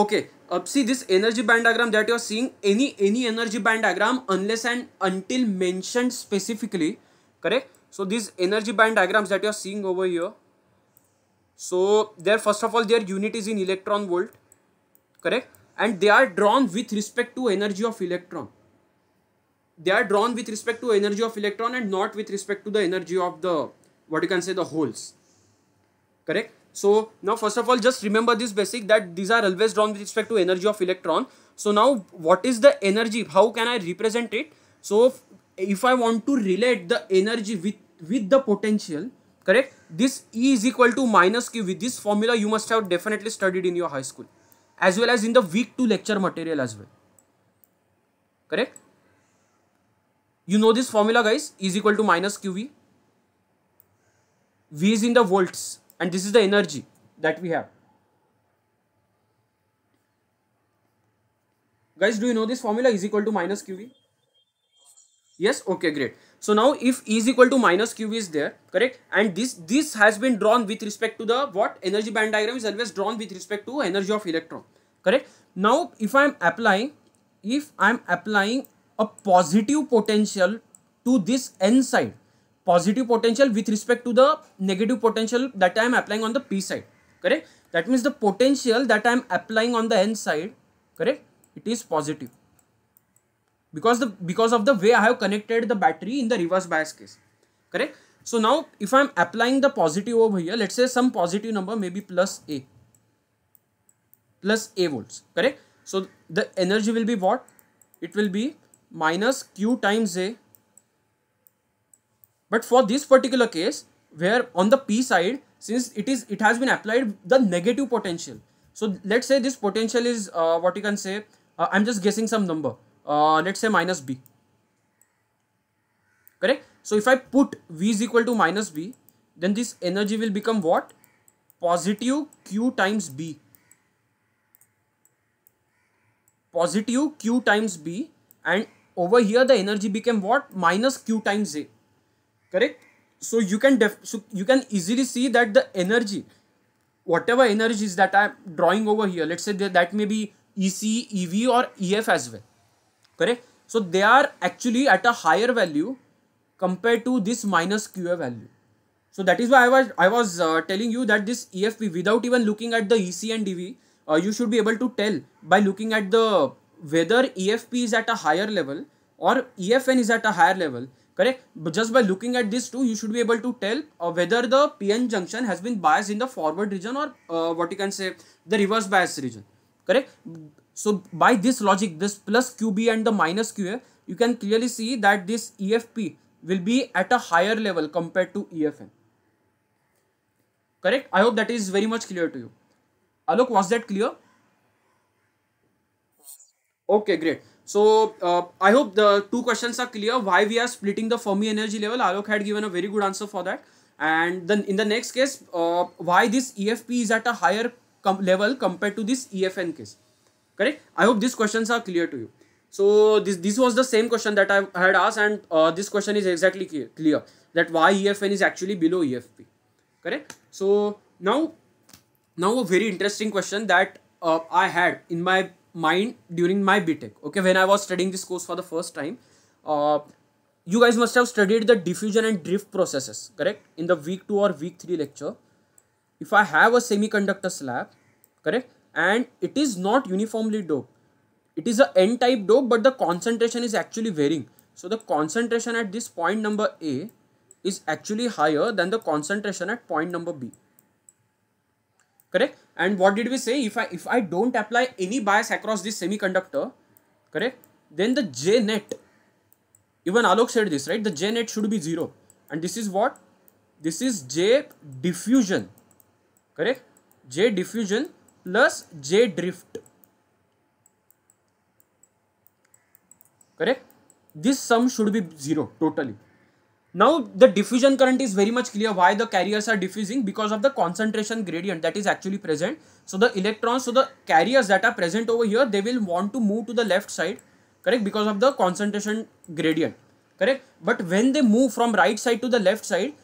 okay uh, see this energy band diagram that you're seeing any any energy band diagram unless and until mentioned specifically correct so these energy band diagrams that you're seeing over here so there first of all their unit is in electron volt correct and they are drawn with respect to energy of electron they are drawn with respect to energy of electron and not with respect to the energy of the what you can say the holes correct so now first of all just remember this basic that these are always drawn with respect to energy of electron. So now what is the energy? How can I represent it? So if I want to relate the energy with, with the potential, correct? This E is equal to minus Q with this formula you must have definitely studied in your high school as well as in the week 2 lecture material as well. Correct? You know this formula guys, E is equal to minus QV. V is in the volts and this is the energy that we have. Guys, do you know this formula is equal to minus QV? Yes? Okay, great. So now if E is equal to minus QV is there, correct? And this, this has been drawn with respect to the what? Energy band diagram is always drawn with respect to energy of electron, correct? Now if I am applying, if I am applying a positive potential to this N side, positive potential with respect to the negative potential that I am applying on the P side, correct? That means the potential that I am applying on the N side, correct? It is positive because the because of the way I have connected the battery in the reverse bias case, correct? So now if I am applying the positive over here, let's say some positive number maybe plus A, plus A volts, correct? So the energy will be what? It will be minus Q times A but for this particular case, where on the P side, since it is it has been applied the negative potential. So let's say this potential is uh, what you can say, uh, I'm just guessing some number. Uh, let's say minus B. Correct? So if I put V is equal to minus B, then this energy will become what? Positive Q times B. Positive Q times B and over here the energy became what? Minus Q times A correct so you can def so you can easily see that the energy whatever energies that i'm drawing over here let's say that, that may be ec ev or ef as well correct so they are actually at a higher value compared to this minus qa value so that is why i was i was uh, telling you that this efp without even looking at the ec and dv uh, you should be able to tell by looking at the whether efp is at a higher level or efn is at a higher level correct but just by looking at these two you should be able to tell uh, whether the pn junction has been biased in the forward region or uh, what you can say the reverse bias region correct so by this logic this plus qb and the minus qa you can clearly see that this efp will be at a higher level compared to efn correct i hope that is very much clear to you alok was that clear okay great so uh, I hope the two questions are clear. Why we are splitting the Fermi energy level? Alok had given a very good answer for that. And then in the next case, uh, why this EFP is at a higher com level compared to this EFN case? Correct. I hope these questions are clear to you. So this this was the same question that I had asked, and uh, this question is exactly clear, clear that why EFN is actually below EFP. Correct. So now now a very interesting question that uh, I had in my mind during my BTEC. Okay, when I was studying this course for the first time, uh, you guys must have studied the diffusion and drift processes, correct? In the week two or week three lecture, if I have a semiconductor slab, correct, and it is not uniformly doped, it is a n-type dope, but the concentration is actually varying. So the concentration at this point number A is actually higher than the concentration at point number B. Correct? and what did we say? If I if I don't apply any bias across this semiconductor, correct? Then the J net, even Alok said this, right? The J net should be zero, and this is what? This is J diffusion, correct? J diffusion plus J drift, correct? This sum should be zero totally. Now the diffusion current is very much clear why the carriers are diffusing because of the concentration gradient that is actually present. So the electrons, so the carriers that are present over here, they will want to move to the left side, correct? Because of the concentration gradient, correct? But when they move from right side to the left side,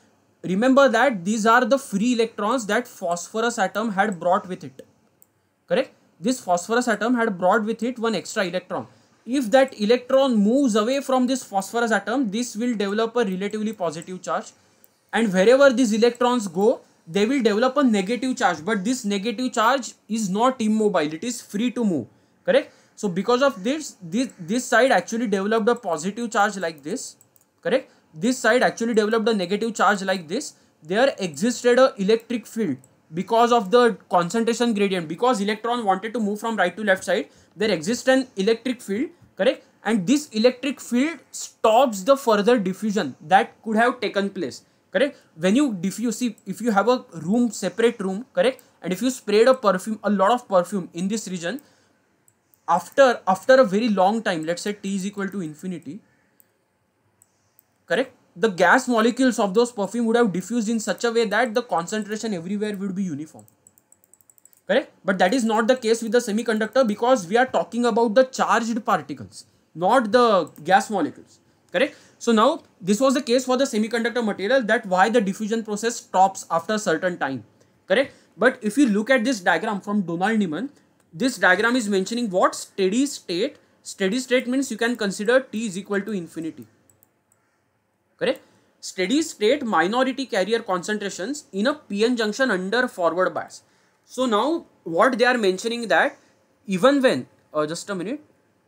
remember that these are the free electrons that phosphorus atom had brought with it, correct? This phosphorus atom had brought with it one extra electron if that electron moves away from this phosphorus atom this will develop a relatively positive charge and wherever these electrons go they will develop a negative charge but this negative charge is not immobile it is free to move correct so because of this this this side actually developed a positive charge like this correct this side actually developed a negative charge like this there existed a electric field because of the concentration gradient because electron wanted to move from right to left side there exists an electric field correct and this electric field stops the further diffusion that could have taken place correct when you diffuse see if you have a room separate room correct and if you sprayed a perfume a lot of perfume in this region after after a very long time let's say t is equal to infinity correct the gas molecules of those perfume would have diffused in such a way that the concentration everywhere would be uniform correct but that is not the case with the semiconductor because we are talking about the charged particles not the gas molecules correct so now this was the case for the semiconductor material that why the diffusion process stops after a certain time correct but if you look at this diagram from donald neiman this diagram is mentioning what steady state steady state means you can consider t is equal to infinity correct steady state minority carrier concentrations in a pn junction under forward bias so now what they are mentioning that even when, uh, just a minute,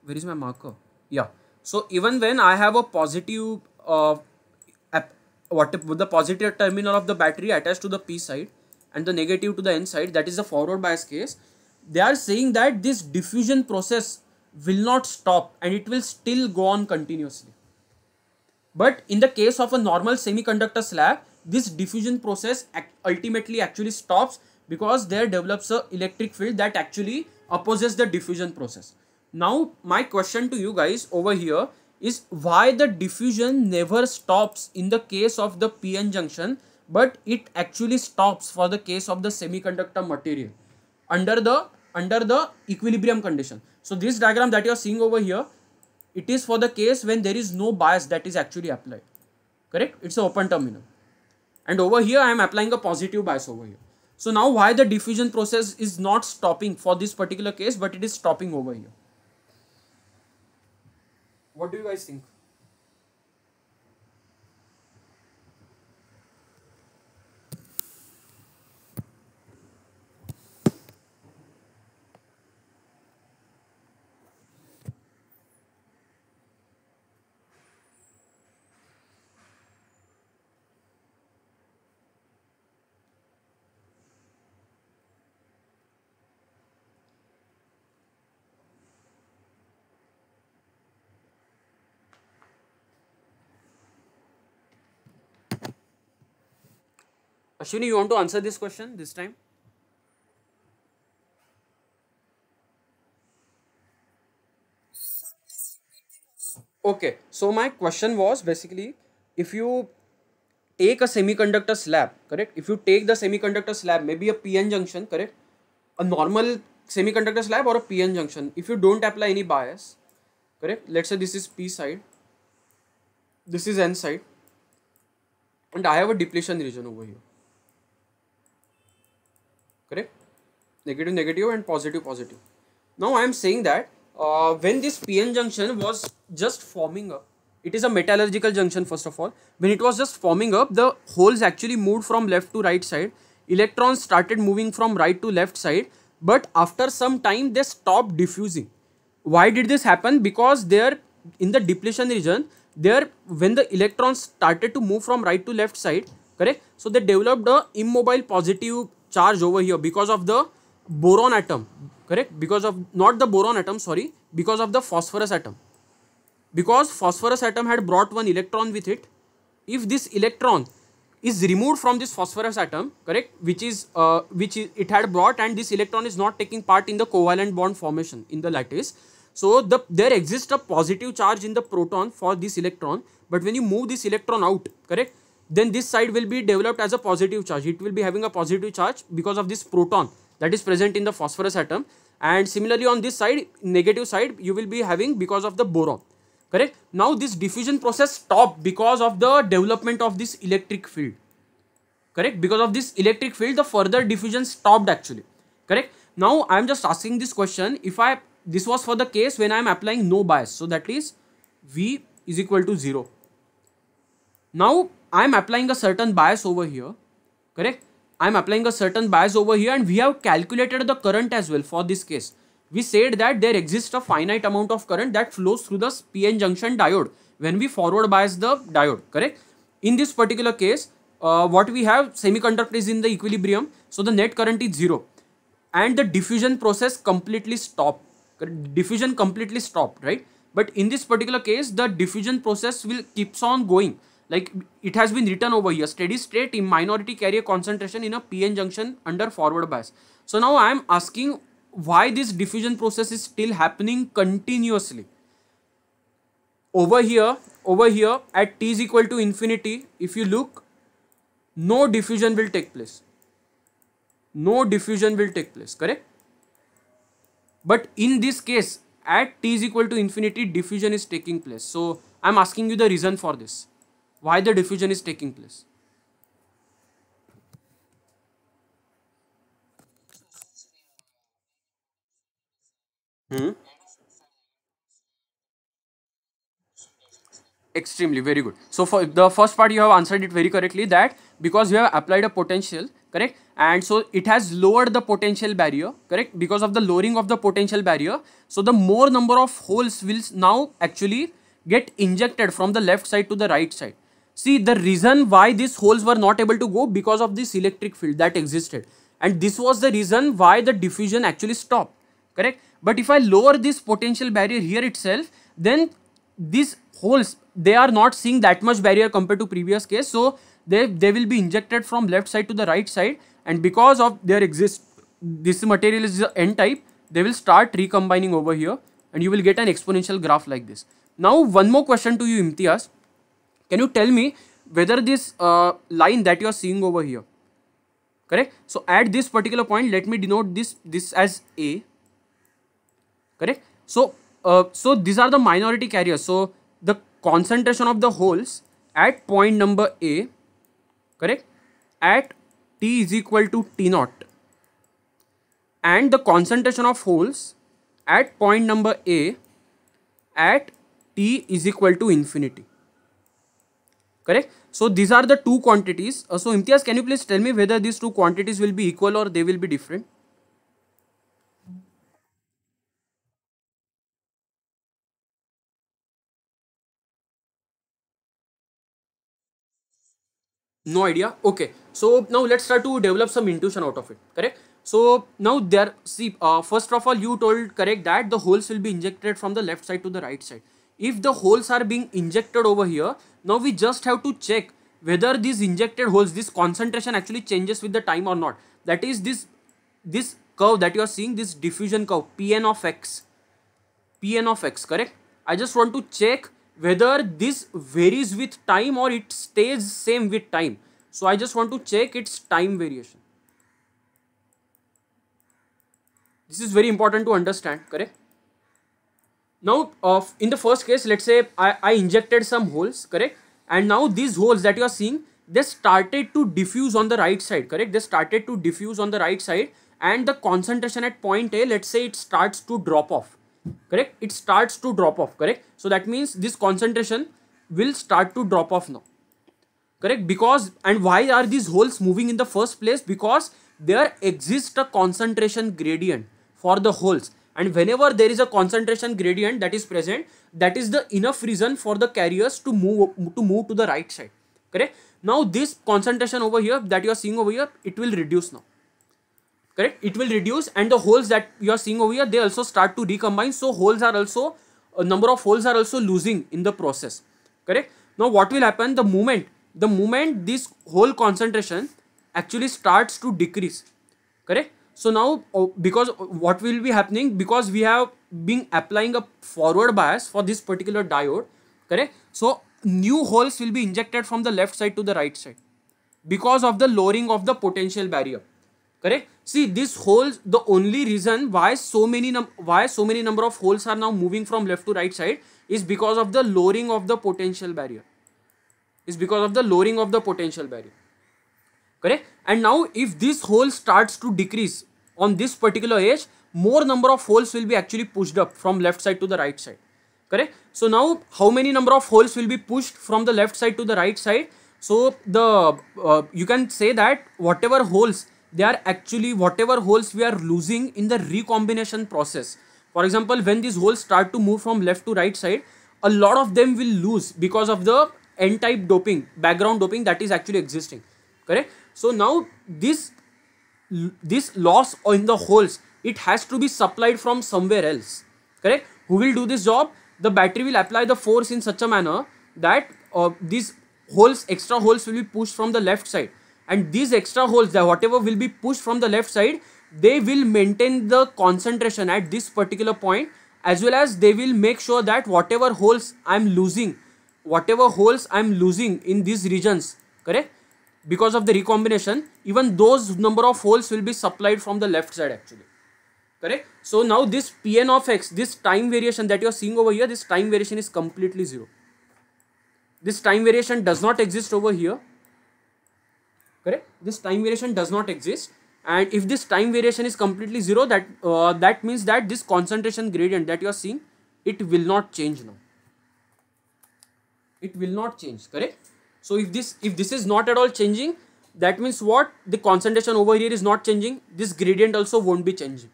where is my marker? Yeah. So even when I have a positive, uh, what the positive terminal of the battery attached to the P side and the negative to the N side, that is the forward bias case, they are saying that this diffusion process will not stop and it will still go on continuously. But in the case of a normal semiconductor slab, this diffusion process ultimately actually stops because there develops a electric field that actually opposes the diffusion process. Now my question to you guys over here is why the diffusion never stops in the case of the PN junction but it actually stops for the case of the semiconductor material under the under the equilibrium condition. So this diagram that you are seeing over here it is for the case when there is no bias that is actually applied correct it's an open terminal and over here I am applying a positive bias over here so now why the diffusion process is not stopping for this particular case, but it is stopping over here. What do you guys think? Ashwini, you want to answer this question this time? Okay, so my question was basically if you take a semiconductor slab, correct? If you take the semiconductor slab, maybe a PN junction, correct? A normal semiconductor slab or a PN junction, if you don't apply any bias, correct? Let's say this is P side, this is N side, and I have a depletion region over here. negative negative and positive positive now i am saying that uh, when this pn junction was just forming up it is a metallurgical junction first of all when it was just forming up the holes actually moved from left to right side electrons started moving from right to left side but after some time they stopped diffusing why did this happen because there in the depletion region there when the electrons started to move from right to left side correct so they developed a immobile positive charge over here because of the boron atom correct because of not the boron atom sorry because of the phosphorus atom because phosphorus atom had brought one electron with it if this electron is removed from this phosphorus atom correct which is uh, which it had brought and this electron is not taking part in the covalent bond formation in the lattice so the, there exists a positive charge in the proton for this electron but when you move this electron out correct then this side will be developed as a positive charge it will be having a positive charge because of this proton that is present in the phosphorus atom and similarly on this side negative side you will be having because of the boron correct now this diffusion process stopped because of the development of this electric field correct because of this electric field the further diffusion stopped actually correct now i am just asking this question if i this was for the case when i am applying no bias so that is v is equal to 0 now i am applying a certain bias over here correct I'm applying a certain bias over here and we have calculated the current as well for this case. We said that there exists a finite amount of current that flows through the PN junction diode when we forward bias the diode, correct? In this particular case, uh, what we have semiconductor is in the equilibrium, so the net current is zero and the diffusion process completely stopped. Diffusion completely stopped, right? But in this particular case, the diffusion process will keeps on going like it has been written over here steady state in minority carrier concentration in a pn junction under forward bias so now i am asking why this diffusion process is still happening continuously over here over here at t is equal to infinity if you look no diffusion will take place no diffusion will take place correct but in this case at t is equal to infinity diffusion is taking place so i'm asking you the reason for this why the diffusion is taking place. Hmm? Extremely, very good. So for the first part you have answered it very correctly that because you have applied a potential, correct? And so it has lowered the potential barrier, correct? Because of the lowering of the potential barrier. So the more number of holes will now actually get injected from the left side to the right side See, the reason why these holes were not able to go because of this electric field that existed. And this was the reason why the diffusion actually stopped. Correct? But if I lower this potential barrier here itself, then these holes, they are not seeing that much barrier compared to previous case. So, they, they will be injected from left side to the right side. And because of their exist, this material is the n-type, they will start recombining over here. And you will get an exponential graph like this. Now, one more question to you, Imtiaz can you tell me whether this uh, line that you are seeing over here correct so at this particular point let me denote this this as a correct so uh, so these are the minority carriers so the concentration of the holes at point number a correct at t is equal to t naught and the concentration of holes at point number a at t is equal to infinity correct so these are the two quantities uh, so imtiaz can you please tell me whether these two quantities will be equal or they will be different no idea okay so now let's try to develop some intuition out of it correct so now there see uh, first of all you told correct that the holes will be injected from the left side to the right side if the holes are being injected over here, now we just have to check whether these injected holes, this concentration actually changes with the time or not. That is this, this curve that you are seeing, this diffusion curve, Pn of x, Pn of x, correct? I just want to check whether this varies with time or it stays same with time. So I just want to check its time variation. This is very important to understand, correct? now in the first case let's say I, I injected some holes correct and now these holes that you are seeing they started to diffuse on the right side correct they started to diffuse on the right side and the concentration at point a let's say it starts to drop off correct it starts to drop off correct so that means this concentration will start to drop off now correct because and why are these holes moving in the first place because there exists a concentration gradient for the holes and whenever there is a concentration gradient that is present that is the enough reason for the carriers to move to move to the right side correct now this concentration over here that you are seeing over here it will reduce now correct it will reduce and the holes that you are seeing over here they also start to recombine so holes are also a number of holes are also losing in the process correct now what will happen the moment the moment this whole concentration actually starts to decrease correct so now, oh, because oh, what will be happening, because we have been applying a forward bias for this particular diode, correct? So new holes will be injected from the left side to the right side because of the lowering of the potential barrier, correct? See, this holes, the only reason why so many why so many number of holes are now moving from left to right side is because of the lowering of the potential barrier. Is because of the lowering of the potential barrier correct and now if this hole starts to decrease on this particular edge, more number of holes will be actually pushed up from left side to the right side. Correct? So now how many number of holes will be pushed from the left side to the right side? So the uh, you can say that whatever holes they are actually whatever holes we are losing in the recombination process. For example, when these holes start to move from left to right side, a lot of them will lose because of the n-type doping, background doping that is actually existing. Correct? So now this this loss in the holes it has to be supplied from somewhere else correct who will do this job the battery will apply the force in such a manner that uh, these holes extra holes will be pushed from the left side and these extra holes that whatever will be pushed from the left side they will maintain the concentration at this particular point as well as they will make sure that whatever holes i'm losing whatever holes i'm losing in these regions correct because of the recombination even those number of holes will be supplied from the left side actually correct so now this pn of x this time variation that you're seeing over here this time variation is completely zero this time variation does not exist over here correct this time variation does not exist and if this time variation is completely zero that uh, that means that this concentration gradient that you are seeing it will not change now it will not change correct so if this if this is not at all changing, that means what? The concentration over here is not changing. This gradient also won't be changing.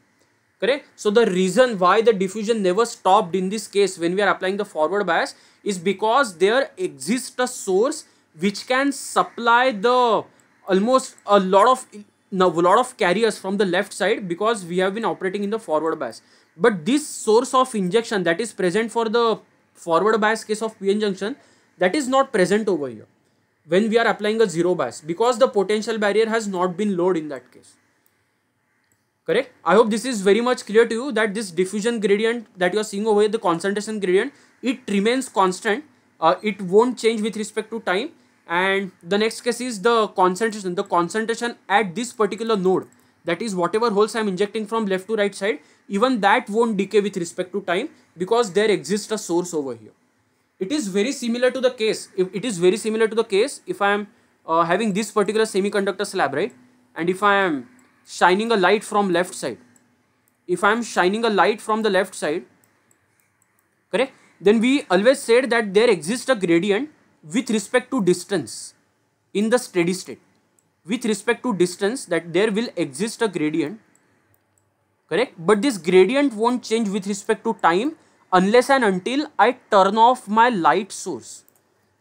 Correct? So the reason why the diffusion never stopped in this case when we are applying the forward bias is because there exists a source which can supply the almost a lot of now a lot of carriers from the left side because we have been operating in the forward bias but this source of injection that is present for the forward bias case of p-n junction that is not present over here when we are applying a zero bias because the potential barrier has not been lowered in that case. Correct? I hope this is very much clear to you that this diffusion gradient that you are seeing over here, the concentration gradient, it remains constant. Uh, it won't change with respect to time. And the next case is the concentration. The concentration at this particular node, that is whatever holes I am injecting from left to right side, even that won't decay with respect to time because there exists a source over here it is very similar to the case if it is very similar to the case if i am uh, having this particular semiconductor slab right and if i am shining a light from left side if i am shining a light from the left side correct then we always said that there exists a gradient with respect to distance in the steady state with respect to distance that there will exist a gradient correct but this gradient won't change with respect to time unless and until I turn off my light source.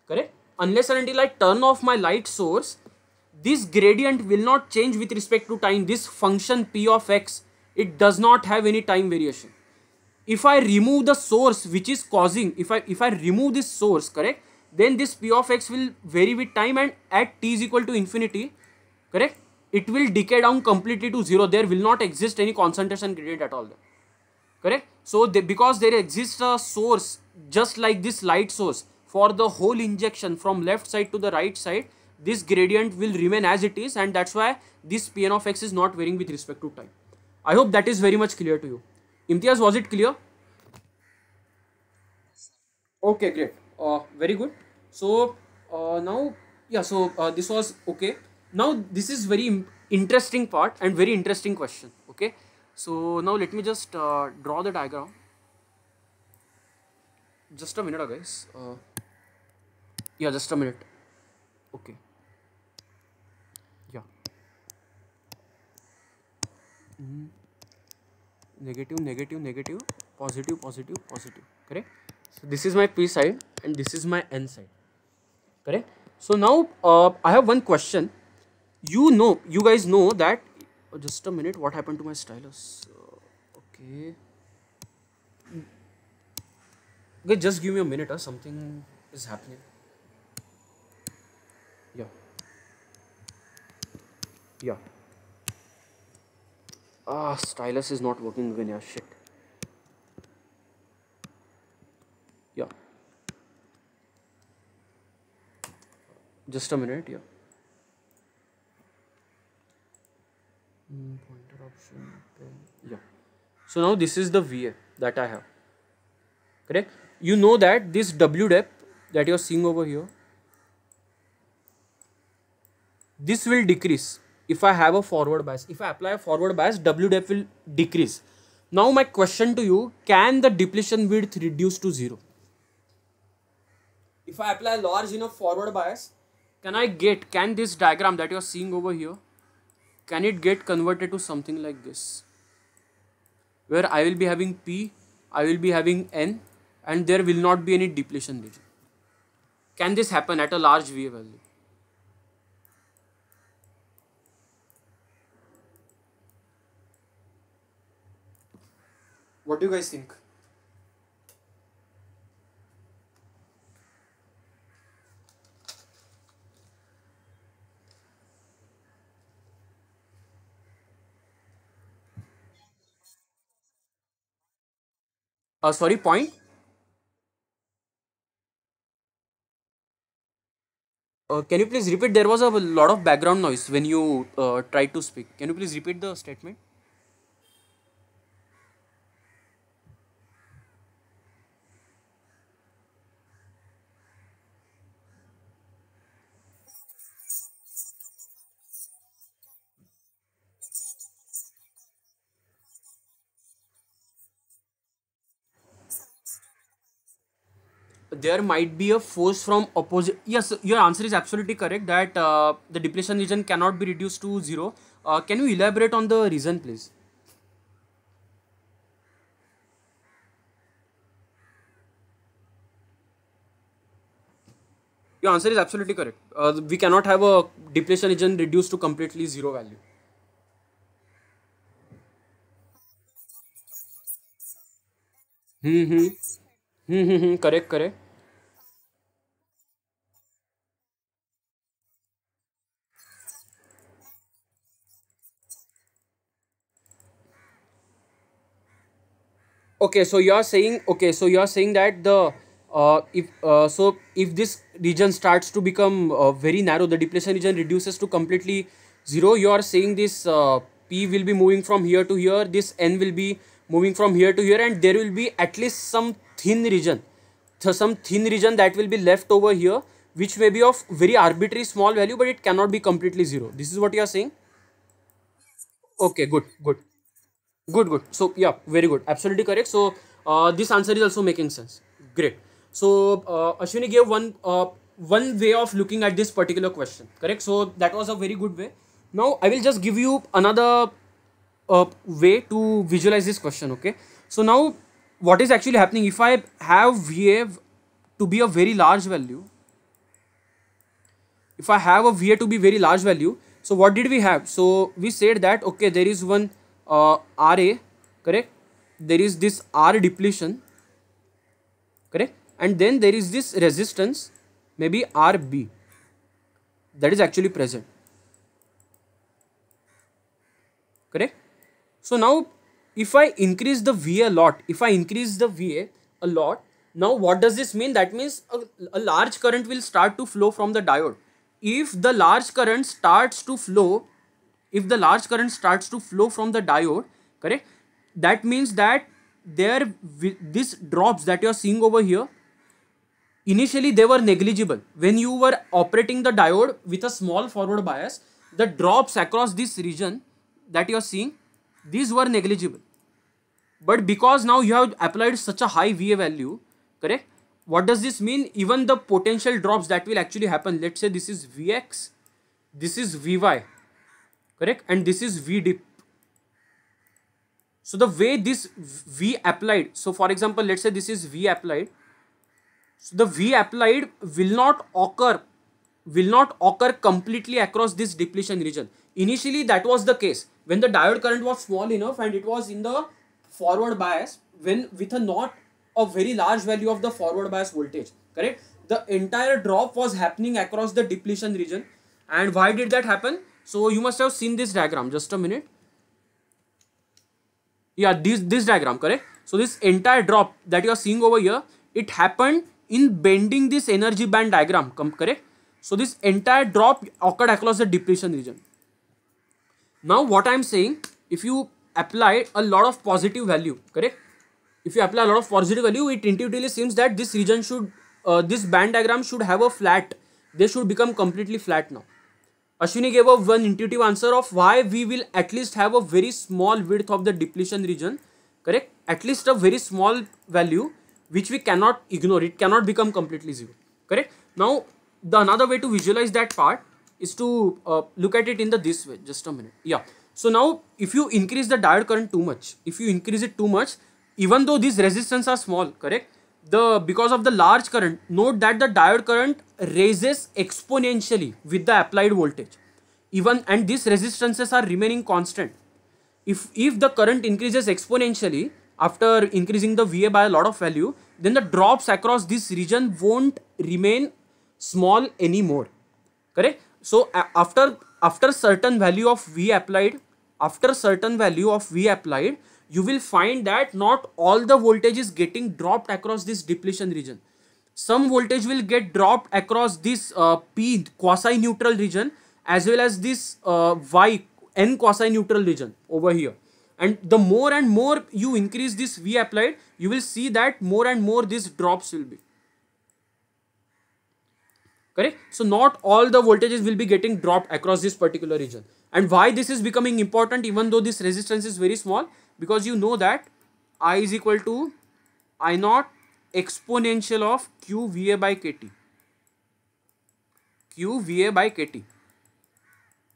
Correct? Unless and until I turn off my light source, this gradient will not change with respect to time. This function p of x, it does not have any time variation. If I remove the source which is causing, if I, if I remove this source, correct? Then this p of x will vary with time and at t is equal to infinity, correct? It will decay down completely to zero. There will not exist any concentration gradient at all. There, correct? So they, because there exists a source just like this light source for the whole injection from left side to the right side, this gradient will remain as it is and that's why this Pn of x is not varying with respect to time. I hope that is very much clear to you. Imtiaz, was it clear? Okay, great. Uh, very good. So uh, now, yeah, so uh, this was okay. Now this is very interesting part and very interesting question. So now let me just uh, draw the diagram. Just a minute uh, guys. Uh, yeah, just a minute. Okay. Yeah. Mm -hmm. Negative, negative, negative, positive, positive, positive. Correct? So this is my P side and this is my N side. Correct? So now uh, I have one question. You know, you guys know that oh, just a minute what happened to my stylus okay okay just give me a minute or something is happening yeah yeah ah stylus is not working Yeah, shit yeah just a minute yeah pointer option yeah so now this is the va that i have correct you know that this w depth that you're seeing over here this will decrease if i have a forward bias if i apply a forward bias w depth will decrease now my question to you can the depletion width reduce to zero if i apply large enough forward bias can i get can this diagram that you're seeing over here can it get converted to something like this where I will be having P, I will be having N and there will not be any depletion region. Can this happen at a large V value? What do you guys think? uh, sorry point uh, can you please repeat there was a lot of background noise when you uh, tried to speak can you please repeat the statement there might be a force from opposite yes your answer is absolutely correct that uh, the depletion region cannot be reduced to zero uh, can you elaborate on the reason please your answer is absolutely correct uh, we cannot have a depletion region reduced to completely zero value mm-hmm. Mm-hmm. Correct, correct. okay so you are saying okay so you are saying that the uh, if uh, so if this region starts to become uh, very narrow the depletion region reduces to completely zero you are saying this uh, p will be moving from here to here this n will be moving from here to here and there will be at least some thin region so some thin region that will be left over here which may be of very arbitrary small value but it cannot be completely zero this is what you are saying okay good good good good so yeah very good absolutely correct so uh, this answer is also making sense great so uh, ashwini gave one uh, one way of looking at this particular question correct so that was a very good way now i will just give you another uh, way to visualize this question okay so now what is actually happening if i have va to be a very large value if i have a va to be very large value so what did we have so we said that okay there is one uh, Ra, correct? There is this R depletion, correct? And then there is this resistance, maybe Rb, that is actually present, correct? So now, if I increase the VA a lot, if I increase the VA a lot, now what does this mean? That means a, a large current will start to flow from the diode. If the large current starts to flow if the large current starts to flow from the diode correct that means that there this drops that you're seeing over here initially they were negligible when you were operating the diode with a small forward bias the drops across this region that you're seeing these were negligible but because now you have applied such a high va value correct what does this mean even the potential drops that will actually happen let's say this is vx this is vy correct and this is v dip so the way this v applied so for example let's say this is v applied so the v applied will not occur will not occur completely across this depletion region initially that was the case when the diode current was small enough and it was in the forward bias when with a not a very large value of the forward bias voltage correct the entire drop was happening across the depletion region and why did that happen so you must have seen this diagram. Just a minute. Yeah, this, this diagram, correct? So this entire drop that you are seeing over here, it happened in bending this energy band diagram, correct? So this entire drop occurred across the depletion region. Now what I am saying, if you apply a lot of positive value, correct? If you apply a lot of positive value, it intuitively seems that this region should, uh, this band diagram should have a flat. They should become completely flat now. Ashwini gave a one intuitive answer of why we will at least have a very small width of the depletion region. Correct? At least a very small value which we cannot ignore. It cannot become completely zero. Correct? Now, the another way to visualize that part is to uh, look at it in the this way. Just a minute. Yeah. So now, if you increase the diode current too much, if you increase it too much, even though these resistance are small, correct? the because of the large current note that the diode current raises exponentially with the applied voltage even and these resistances are remaining constant if if the current increases exponentially after increasing the va by a lot of value then the drops across this region won't remain small anymore correct so after after certain value of v applied after certain value of v applied you will find that not all the voltage is getting dropped across this depletion region. Some voltage will get dropped across this uh, P quasi-neutral region as well as this uh, Y N quasi-neutral region over here. And the more and more you increase this V applied, you will see that more and more these drops will be correct so not all the voltages will be getting dropped across this particular region and why this is becoming important even though this resistance is very small because you know that i is equal to i naught exponential of q va by kt q va by kt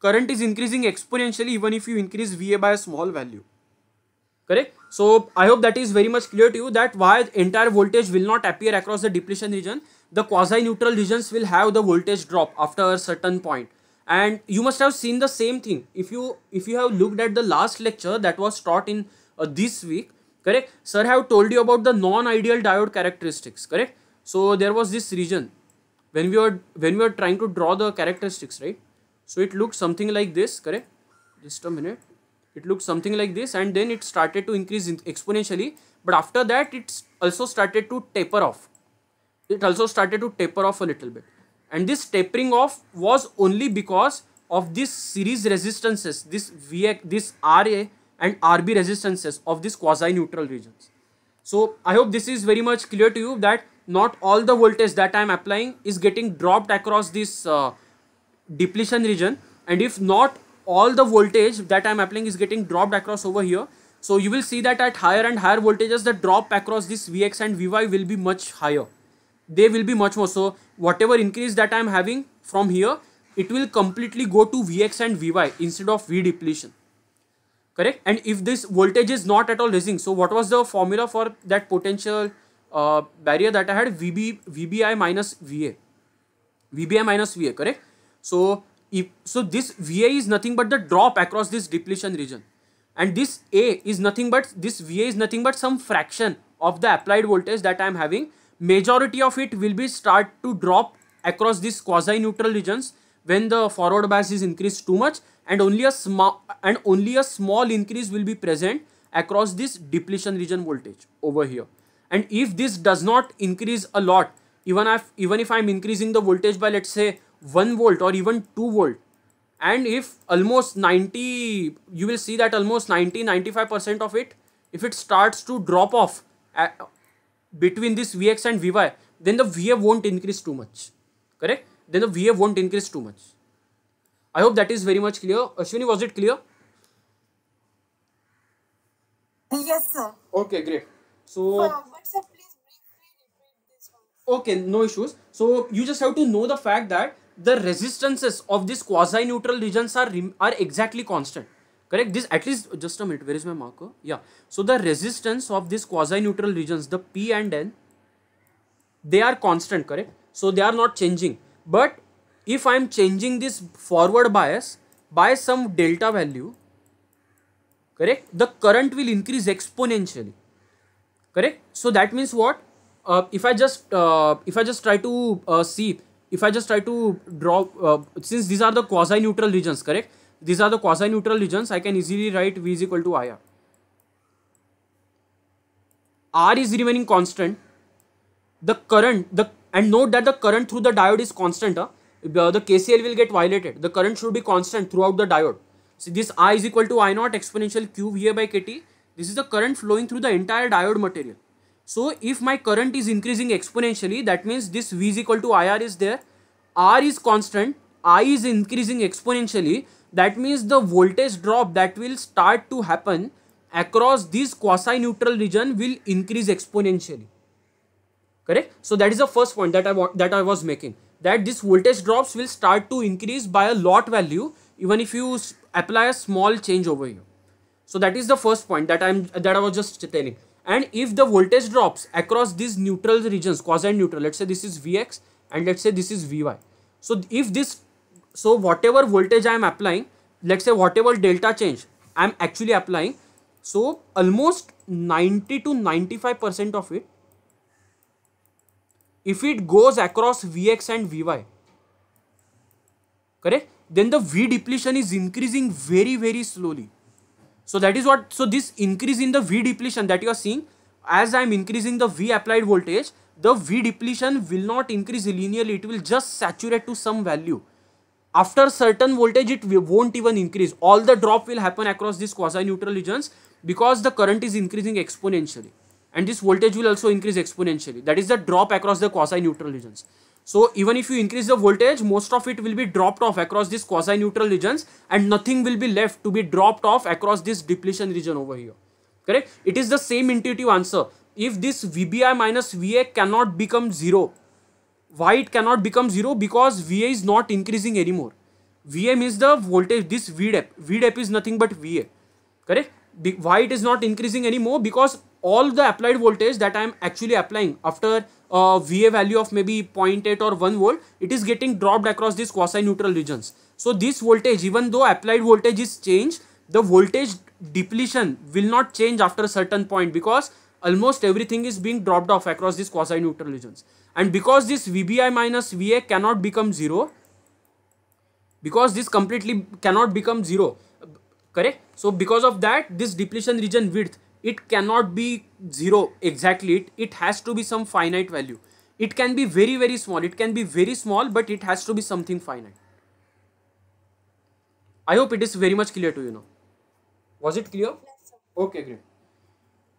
current is increasing exponentially even if you increase va by a small value correct so i hope that is very much clear to you that why entire voltage will not appear across the depletion region the quasi-neutral regions will have the voltage drop after a certain point and you must have seen the same thing if you if you have looked at the last lecture that was taught in uh, this week correct sir I have told you about the non-ideal diode characteristics correct so there was this region when we were when we were trying to draw the characteristics right so it looked something like this correct just a minute it looked something like this and then it started to increase in exponentially but after that it's also started to taper off it also started to taper off a little bit and this tapering off was only because of this series resistances this VX, this RA and RB resistances of these quasi-neutral regions. So I hope this is very much clear to you that not all the voltage that I am applying is getting dropped across this uh, depletion region and if not all the voltage that I am applying is getting dropped across over here so you will see that at higher and higher voltages the drop across this Vx and Vy will be much higher they will be much more so whatever increase that i'm having from here it will completely go to vx and vy instead of v depletion correct and if this voltage is not at all raising so what was the formula for that potential uh, barrier that i had vb vbi minus va vbi minus va correct so if so this va is nothing but the drop across this depletion region and this a is nothing but this va is nothing but some fraction of the applied voltage that i am having majority of it will be start to drop across this quasi-neutral regions when the forward bias is increased too much and only a small and only a small increase will be present across this depletion region voltage over here and if this does not increase a lot even if even if i'm increasing the voltage by let's say 1 volt or even 2 volt and if almost 90 you will see that almost 90 95% of it if it starts to drop off between this Vx and Vy, then the Va won't increase too much. Correct? Then the Va won't increase too much. I hope that is very much clear. Ashwini, was it clear? Yes, sir. Okay, great. So, uh, Okay, no issues. So, you just have to know the fact that the resistances of these quasi-neutral regions are, are exactly constant correct this at least just a minute where is my marker yeah so the resistance of these quasi neutral regions the p and n they are constant correct so they are not changing but if i am changing this forward bias by some delta value correct the current will increase exponentially correct so that means what uh, if i just uh, if i just try to uh, see if i just try to draw uh, since these are the quasi neutral regions correct these are the quasi-neutral regions. I can easily write V is equal to IR. R is remaining constant. The current, the and note that the current through the diode is constant. Huh? Uh, the KCL will get violated. The current should be constant throughout the diode. So this I is equal to I naught exponential q VA by KT. This is the current flowing through the entire diode material. So if my current is increasing exponentially, that means this V is equal to IR is there. R is constant, I is increasing exponentially that means the voltage drop that will start to happen across this quasi-neutral region will increase exponentially. Correct? So that is the first point that I, that I was making. That this voltage drops will start to increase by a lot value even if you apply a small change over here. So that is the first point that I'm that I was just telling. And if the voltage drops across these neutral regions, quasi-neutral, let's say this is Vx and let's say this is Vy. So if this so whatever voltage I am applying, let's say whatever delta change I am actually applying, so almost 90 to 95% of it, if it goes across Vx and Vy, correct? Then the V depletion is increasing very, very slowly. So that is what, so this increase in the V depletion that you are seeing, as I am increasing the V applied voltage, the V depletion will not increase linearly, it will just saturate to some value after certain voltage it won't even increase all the drop will happen across this quasi neutral regions because the current is increasing exponentially and this voltage will also increase exponentially that is the drop across the quasi neutral regions so even if you increase the voltage most of it will be dropped off across this quasi neutral regions and nothing will be left to be dropped off across this depletion region over here correct it is the same intuitive answer if this vbi minus va cannot become zero why it cannot become 0 because VA is not increasing anymore. VA means the voltage, this VDEP, VDEP is nothing but VA, correct? Be why it is not increasing anymore because all the applied voltage that I am actually applying after uh, VA value of maybe 0.8 or 1 volt, it is getting dropped across these quasi-neutral regions. So this voltage, even though applied voltage is changed, the voltage depletion will not change after a certain point because almost everything is being dropped off across these quasi-neutral regions and because this VBI minus VA cannot become 0 because this completely cannot become 0 correct so because of that this depletion region width it cannot be 0 exactly it, it has to be some finite value it can be very very small it can be very small but it has to be something finite I hope it is very much clear to you now was it clear okay great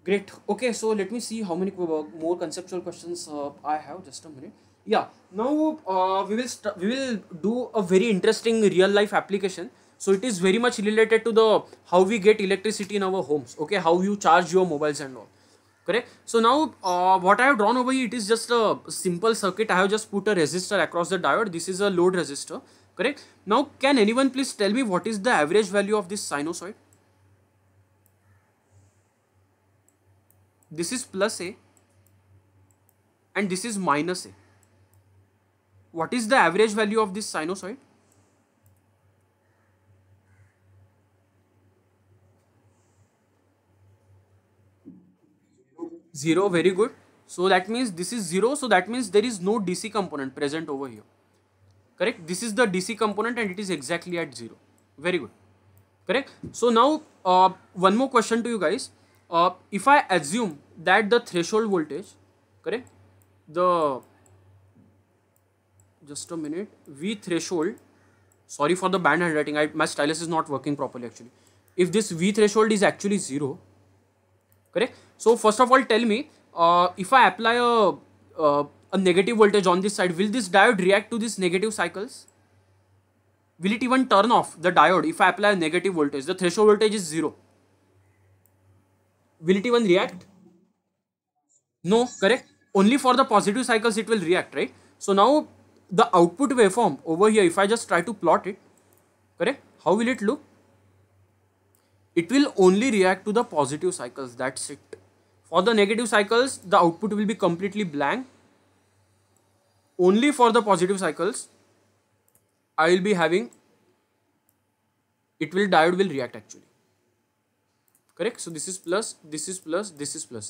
great okay so let me see how many more conceptual questions uh, i have just a minute yeah now uh, we will we will do a very interesting real life application so it is very much related to the how we get electricity in our homes okay how you charge your mobiles and all correct so now uh, what i have drawn over here it is just a simple circuit i have just put a resistor across the diode this is a load resistor correct now can anyone please tell me what is the average value of this sinusoid this is plus a and this is minus a what is the average value of this sinusoid zero very good so that means this is zero so that means there is no dc component present over here correct this is the dc component and it is exactly at zero very good correct so now uh, one more question to you guys uh, if I assume that the threshold voltage, correct, the just a minute, V threshold, sorry for the band handwriting, I, my stylus is not working properly actually. If this V threshold is actually 0, correct, so first of all tell me, uh, if I apply a, uh, a negative voltage on this side, will this diode react to these negative cycles? Will it even turn off the diode if I apply a negative voltage? The threshold voltage is 0, will it even react no correct only for the positive cycles it will react right so now the output waveform over here if i just try to plot it correct how will it look it will only react to the positive cycles that's it for the negative cycles the output will be completely blank only for the positive cycles i will be having it will diode will react actually correct so this is plus this is plus this is plus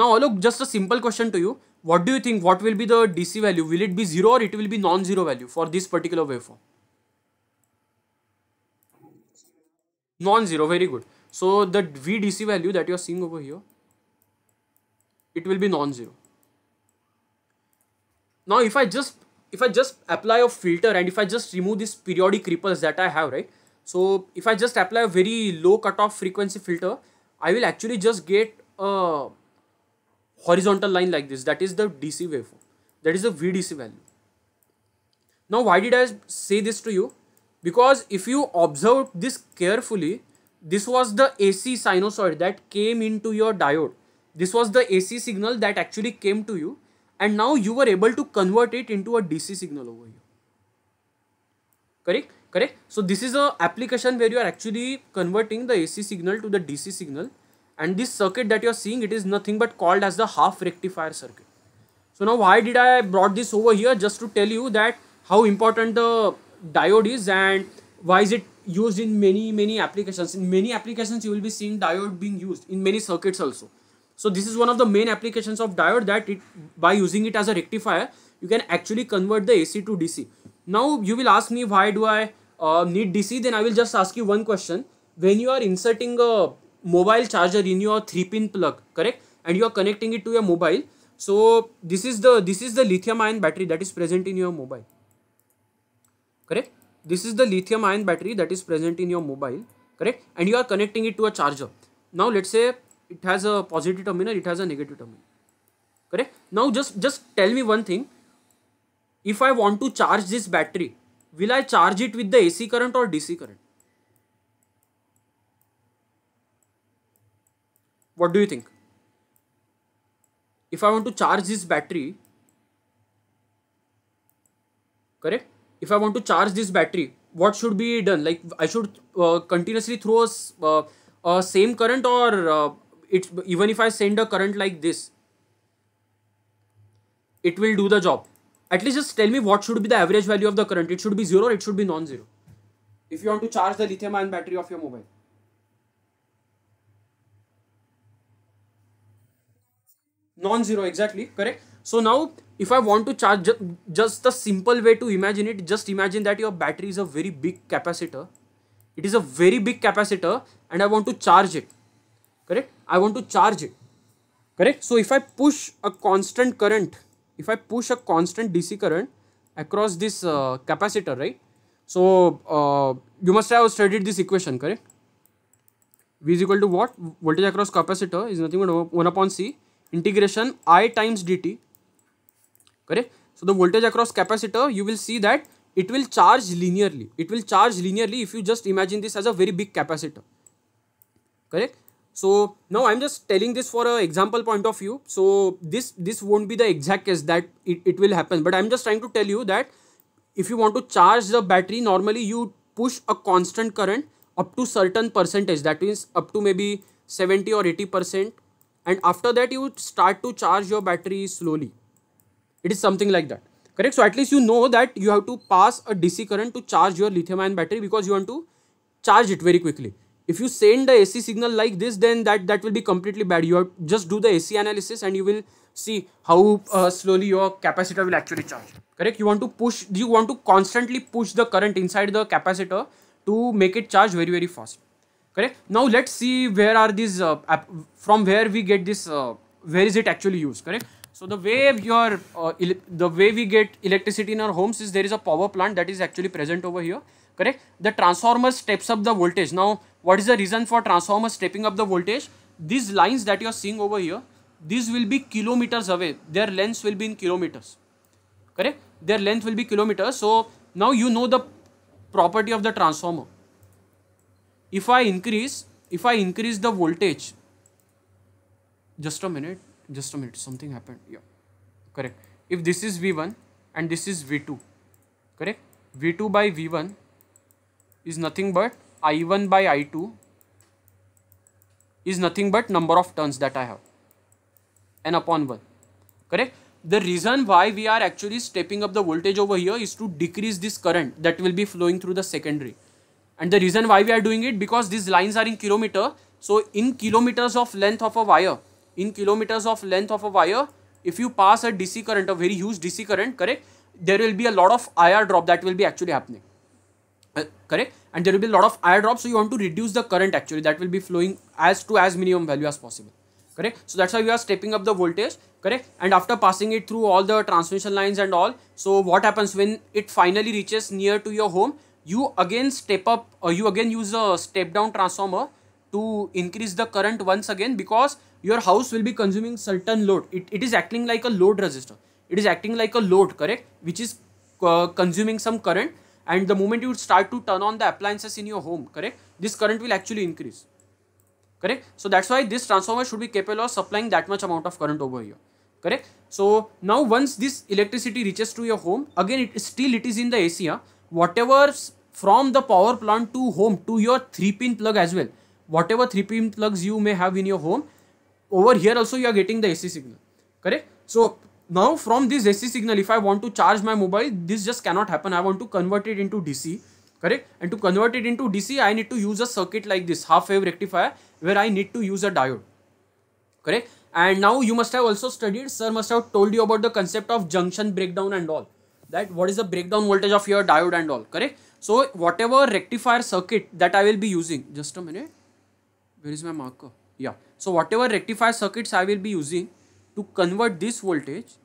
now look just a simple question to you what do you think what will be the dc value will it be zero or it will be non-zero value for this particular waveform non-zero very good so the vdc value that you are seeing over here it will be non-zero now if i just if i just apply a filter and if i just remove this periodic ripples that i have right so if I just apply a very low cutoff frequency filter, I will actually just get a horizontal line like this. That is the DC waveform. That is the VDC value. Now why did I say this to you? Because if you observe this carefully, this was the AC sinusoid that came into your diode. This was the AC signal that actually came to you and now you were able to convert it into a DC signal over here. Correct? correct so this is a application where you are actually converting the ac signal to the dc signal and this circuit that you are seeing it is nothing but called as the half rectifier circuit so now why did i brought this over here just to tell you that how important the diode is and why is it used in many many applications in many applications you will be seeing diode being used in many circuits also so this is one of the main applications of diode that it by using it as a rectifier you can actually convert the ac to dc now you will ask me why do i need D C then I will just ask you one question when you are inserting a mobile charger in your three pin plug correct and you are connecting it to your mobile so this is the this is the lithium ion battery that is present in your mobile correct this is the lithium ion battery that is present in your mobile correct and you are connecting it to a charger now let say it has a positive terminal it has a negative terminal correct now just just tell me one thing if I want to charge this battery will I charge it with the AC current or DC current? What do you think? If I want to charge this battery, correct? If I want to charge this battery, what should be done? Like I should uh, continuously throw a, uh, a same current or uh, it's even if I send a current like this, it will do the job at least just tell me what should be the average value of the current. It should be zero or it should be non-zero. If you want to charge the lithium ion battery of your mobile. Non-zero, exactly, correct? So now, if I want to charge, just the simple way to imagine it, just imagine that your battery is a very big capacitor. It is a very big capacitor and I want to charge it, correct? I want to charge it, correct? So if I push a constant current if I push a constant DC current across this uh, capacitor, right? So, uh, you must have studied this equation, correct? V is equal to what? Voltage across capacitor is nothing but 1 upon C integration I times dt, correct? So, the voltage across capacitor, you will see that it will charge linearly. It will charge linearly if you just imagine this as a very big capacitor, correct? so now i'm just telling this for a example point of view so this this won't be the exact case that it, it will happen but i'm just trying to tell you that if you want to charge the battery normally you push a constant current up to certain percentage that means up to maybe 70 or 80 percent and after that you start to charge your battery slowly it is something like that correct so at least you know that you have to pass a dc current to charge your lithium ion battery because you want to charge it very quickly if you send the AC signal like this, then that, that will be completely bad. You have just do the AC analysis and you will see how uh, slowly your capacitor will actually charge. Correct? You want to push, you want to constantly push the current inside the capacitor to make it charge very, very fast. Correct? Now let's see where are these, uh, from where we get this, uh, where is it actually used? Correct? So the way your, uh, the way we get electricity in our homes is there is a power plant that is actually present over here. Correct? The transformer steps up the voltage. Now what is the reason for transformer stepping up the voltage? These lines that you are seeing over here, these will be kilometers away. Their length will be in kilometers. Correct? Their length will be kilometers. So now you know the property of the transformer. If I increase, if I increase the voltage, just a minute, just a minute, something happened. Yeah, correct. If this is V1 and this is V2, correct? V2 by V1 is nothing but I1 by I2 is nothing but number of turns that I have n upon 1 correct the reason why we are actually stepping up the voltage over here is to decrease this current that will be flowing through the secondary and the reason why we are doing it because these lines are in kilometer so in kilometers of length of a wire in kilometers of length of a wire if you pass a dc current a very huge dc current correct there will be a lot of ir drop that will be actually happening uh, correct and there will be a lot of airdrops so you want to reduce the current actually that will be flowing as to as minimum value as possible correct so that's why you are stepping up the voltage correct and after passing it through all the transmission lines and all so what happens when it finally reaches near to your home you again step up or uh, you again use a step down transformer to increase the current once again because your house will be consuming certain load it, it is acting like a load resistor it is acting like a load correct which is uh, consuming some current and the moment you start to turn on the appliances in your home correct this current will actually increase correct so that's why this transformer should be capable of supplying that much amount of current over here correct so now once this electricity reaches to your home again it still it is in the AC huh? whatever from the power plant to home to your 3 pin plug as well whatever 3 pin plugs you may have in your home over here also you are getting the AC signal correct so now from this AC signal, if I want to charge my mobile, this just cannot happen. I want to convert it into DC, correct? And to convert it into DC, I need to use a circuit like this, half wave rectifier, where I need to use a diode, correct? And now you must have also studied, sir must have told you about the concept of junction breakdown and all. That what is the breakdown voltage of your diode and all, correct? So whatever rectifier circuit that I will be using, just a minute, where is my marker? Yeah. So whatever rectifier circuits I will be using to convert this voltage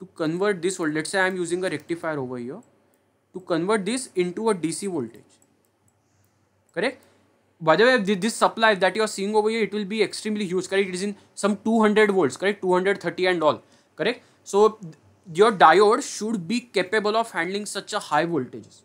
to convert this voltage, let's say I am using a rectifier over here, to convert this into a DC voltage. Correct? By the way, this supply that you are seeing over here, it will be extremely huge, correct? It is in some 200 volts, correct? 230 and all, correct? So, your diode should be capable of handling such a high voltages.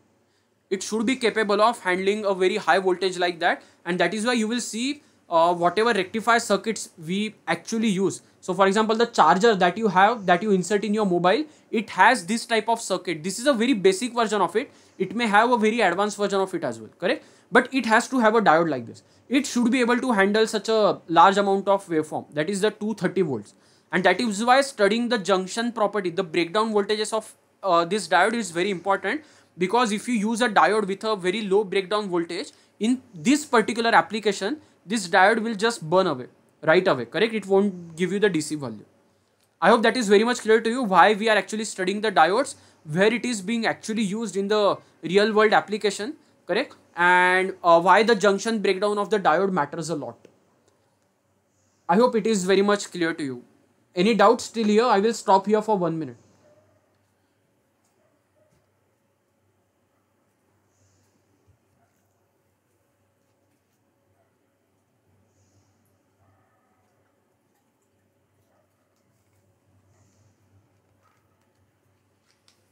It should be capable of handling a very high voltage like that and that is why you will see uh, whatever rectifier circuits we actually use. So for example, the charger that you have that you insert in your mobile, it has this type of circuit. This is a very basic version of it. It may have a very advanced version of it as well, correct? But it has to have a diode like this. It should be able to handle such a large amount of waveform. That is the 230 volts. And that is why studying the junction property, the breakdown voltages of uh, this diode is very important because if you use a diode with a very low breakdown voltage in this particular application, this diode will just burn away right away correct it won't give you the dc value i hope that is very much clear to you why we are actually studying the diodes where it is being actually used in the real world application correct and uh, why the junction breakdown of the diode matters a lot i hope it is very much clear to you any doubts till here i will stop here for 1 minute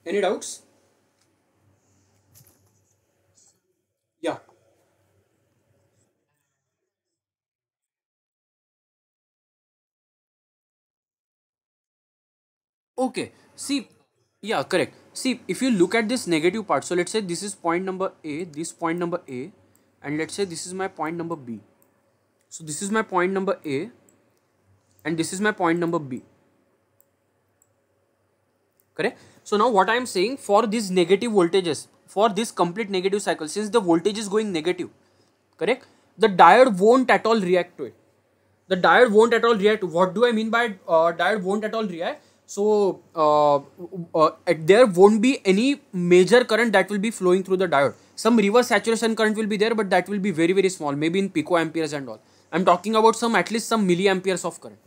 Any doubts? Yeah. Okay. See, yeah, correct. See, if you look at this negative part, so let's say this is point number A, this point number A, and let's say this is my point number B. So this is my point number A, and this is my point number B. Correct? So now what I am saying for these negative voltages, for this complete negative cycle, since the voltage is going negative, correct? The diode won't at all react to it. The diode won't at all react. What do I mean by uh, diode won't at all react? So uh, uh, there won't be any major current that will be flowing through the diode. Some reverse saturation current will be there, but that will be very very small, maybe in picoamperes and all. I'm talking about some at least some milliamperes of current.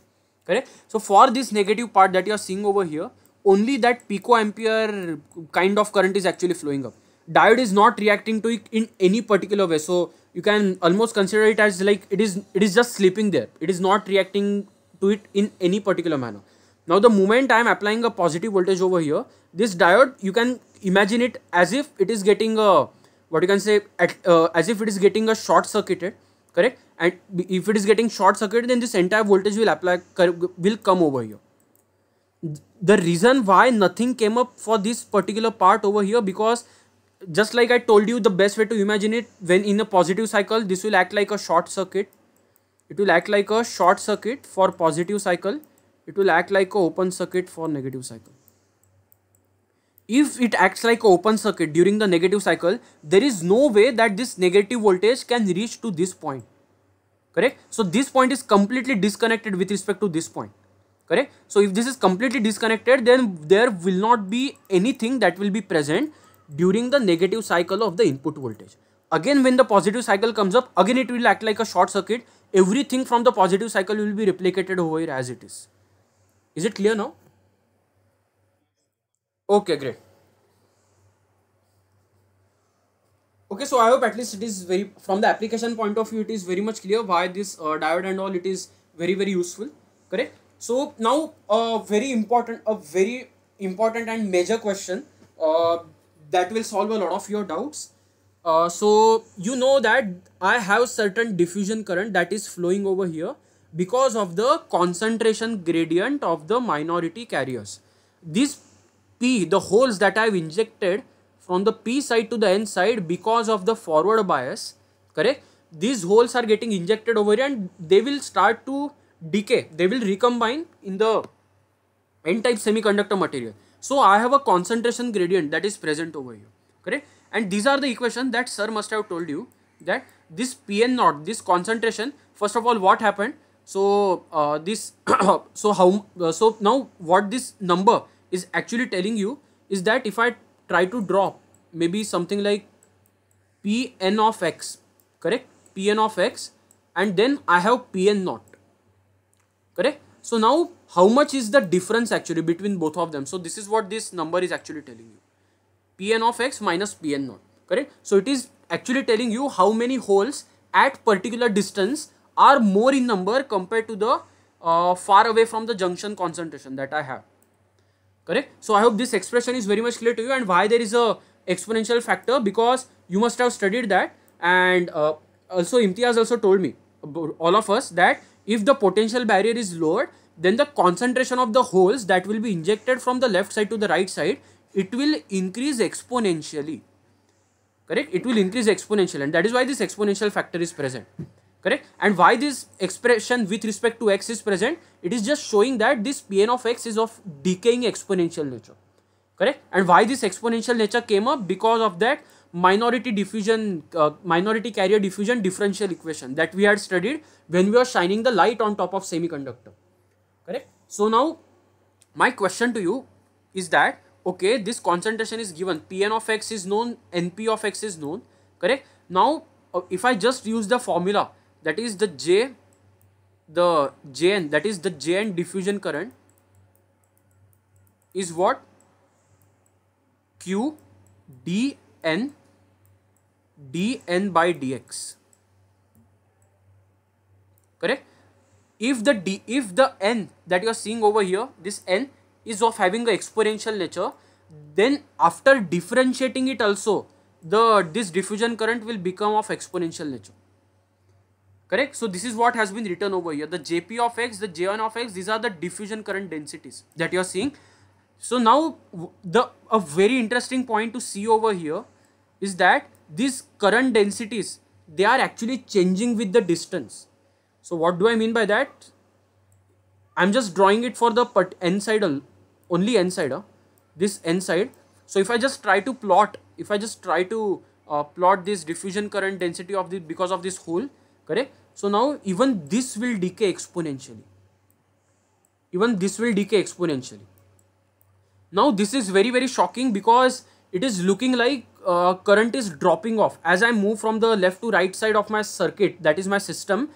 Correct. So for this negative part that you are seeing over here, only that picoampere kind of current is actually flowing up. Diode is not reacting to it in any particular way. So you can almost consider it as like it is it is just sleeping there. It is not reacting to it in any particular manner. Now the moment I am applying a positive voltage over here, this diode you can imagine it as if it is getting a what you can say at, uh, as if it is getting a short circuited correct and if it is getting short circuited then this entire voltage will apply will come over here the reason why nothing came up for this particular part over here because just like I told you the best way to imagine it when in a positive cycle this will act like a short circuit it will act like a short circuit for positive cycle it will act like a open circuit for negative cycle if it acts like a open circuit during the negative cycle there is no way that this negative voltage can reach to this point correct so this point is completely disconnected with respect to this point correct so if this is completely disconnected then there will not be anything that will be present during the negative cycle of the input voltage again when the positive cycle comes up again it will act like a short circuit everything from the positive cycle will be replicated over here as it is is it clear now okay great okay so i hope at least it is very from the application point of view it is very much clear why this uh, diode and all it is very very useful correct so now a very important, a very important and major question uh, that will solve a lot of your doubts. Uh, so you know that I have certain diffusion current that is flowing over here because of the concentration gradient of the minority carriers. This P, the holes that I've injected from the P side to the N side because of the forward bias, correct? These holes are getting injected over here and they will start to decay they will recombine in the n-type semiconductor material so i have a concentration gradient that is present over here correct and these are the equations that sir must have told you that this pn naught this concentration first of all what happened so uh, this so how uh, so now what this number is actually telling you is that if i try to draw maybe something like pn of x correct pn of x and then i have pn naught correct so now how much is the difference actually between both of them so this is what this number is actually telling you pn of x minus pn naught correct so it is actually telling you how many holes at particular distance are more in number compared to the uh, far away from the junction concentration that I have. Correct? So I hope this expression is very much clear to you and why there is a exponential factor because you must have studied that and uh, also Imtiaz also told me all of us that if the potential barrier is lowered then the concentration of the holes that will be injected from the left side to the right side it will increase exponentially correct it will increase exponentially and that is why this exponential factor is present correct and why this expression with respect to x is present it is just showing that this pn of x is of decaying exponential nature correct and why this exponential nature came up because of that minority diffusion, uh, minority carrier diffusion differential equation that we had studied when we were shining the light on top of semiconductor. Correct? So now my question to you is that, okay, this concentration is given, Pn of x is known, Np of x is known, correct? Now, uh, if I just use the formula, that is the J, the Jn, that is the Jn diffusion current is what? q d n dn by dx correct if the d if the n that you are seeing over here this n is of having a exponential nature then after differentiating it also the this diffusion current will become of exponential nature correct so this is what has been written over here the jp of x the jn of x these are the diffusion current densities that you are seeing so now the a very interesting point to see over here is that these current densities they are actually changing with the distance. So what do I mean by that? I'm just drawing it for the put n side only n side, huh? this n side. So if I just try to plot, if I just try to uh, plot this diffusion current density of the because of this hole, correct? So now even this will decay exponentially. Even this will decay exponentially. Now this is very very shocking because it is looking like uh, current is dropping off as I move from the left to right side of my circuit that is my system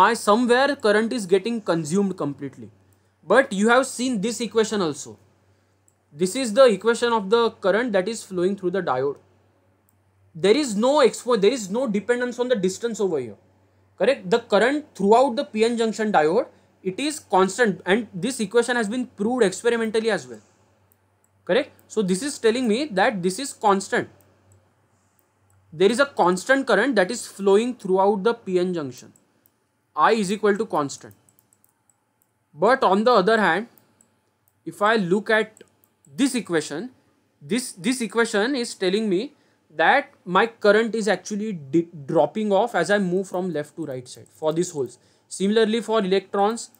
my somewhere current is getting consumed completely but you have seen this equation also this is the equation of the current that is flowing through the diode there is no expo there is no dependence on the distance over here correct the current throughout the pn junction diode it is constant and this equation has been proved experimentally as well correct so this is telling me that this is constant there is a constant current that is flowing throughout the PN junction. I is equal to constant. But on the other hand, if I look at this equation, this, this equation is telling me that my current is actually dropping off as I move from left to right side for these holes. Similarly for electrons,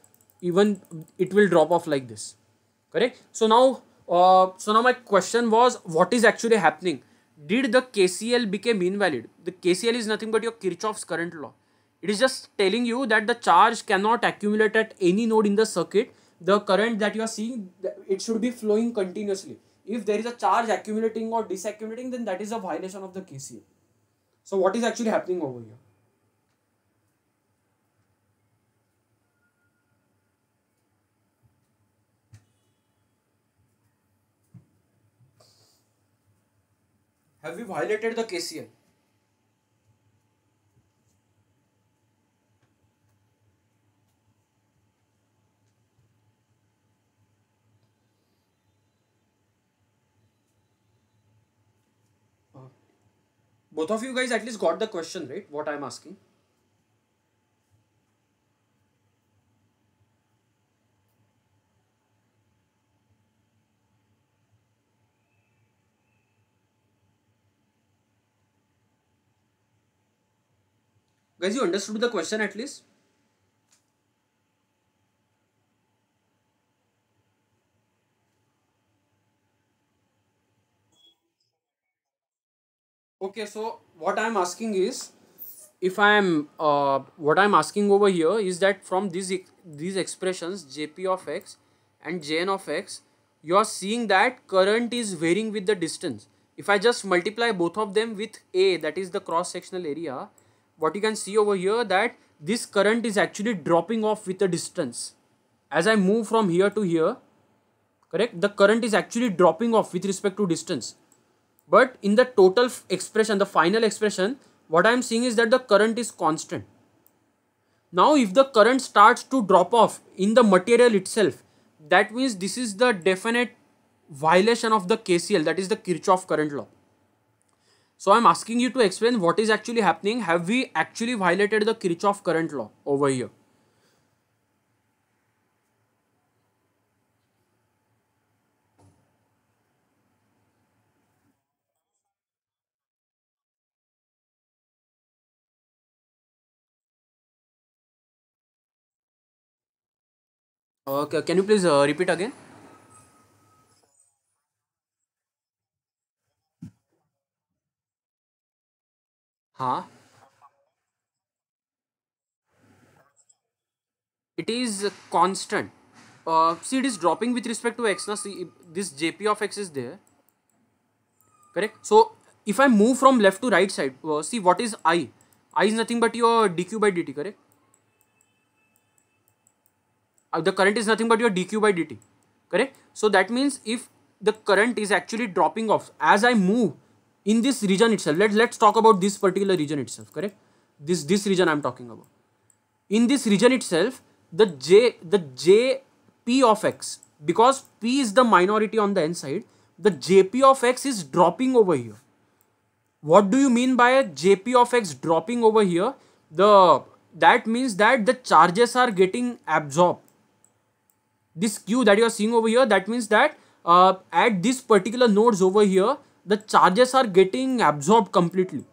even it will drop off like this, correct? So now, uh, so now my question was what is actually happening? did the KCL became invalid? The KCL is nothing but your Kirchhoff's current law. It is just telling you that the charge cannot accumulate at any node in the circuit. The current that you are seeing, it should be flowing continuously. If there is a charge accumulating or disaccumulating, then that is a violation of the KCL. So what is actually happening over here? Have we violated the KCL? Uh, both of you guys at least got the question right what i'm asking Guys, you understood the question at least? Okay, so what I am asking is, if I am, uh, what I am asking over here is that from these, these expressions, jp of x and jn of x, you are seeing that current is varying with the distance. If I just multiply both of them with A, that is the cross-sectional area, what you can see over here that this current is actually dropping off with a distance. As I move from here to here, correct, the current is actually dropping off with respect to distance. But in the total expression, the final expression, what I am seeing is that the current is constant. Now if the current starts to drop off in the material itself, that means this is the definite violation of the KCL, that is the Kirchhoff current law. So I'm asking you to explain what is actually happening. Have we actually violated the Kirchhoff current law over here? Okay, can you please uh, repeat again? Huh? It is constant. Uh, see, it is dropping with respect to x. Now, see, this jp of x is there. Correct? So, if I move from left to right side, uh, see, what is i? i is nothing but your dq by dt, correct? Uh, the current is nothing but your dq by dt, correct? So, that means if the current is actually dropping off, as I move, in this region itself let, let's talk about this particular region itself correct this this region i'm talking about in this region itself the j the j p of x because p is the minority on the n side the jp of x is dropping over here what do you mean by a jp of x dropping over here the that means that the charges are getting absorbed this q that you are seeing over here that means that uh, at this particular nodes over here the charges are getting absorbed completely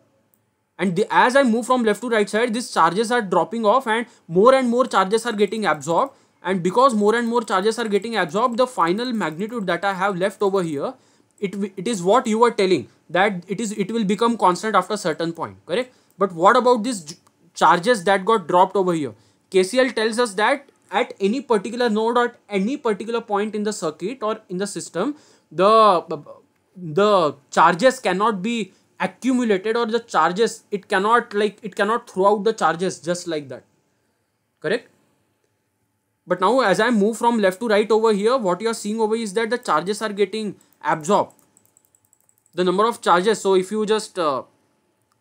and the, as I move from left to right side these charges are dropping off and more and more charges are getting absorbed and because more and more charges are getting absorbed the final magnitude that I have left over here it, it is what you are telling that it is it will become constant after a certain point correct but what about these charges that got dropped over here KCL tells us that at any particular node or at any particular point in the circuit or in the system the the charges cannot be accumulated or the charges it cannot like it cannot throw out the charges just like that correct but now as i move from left to right over here what you are seeing over is that the charges are getting absorbed the number of charges so if you just uh,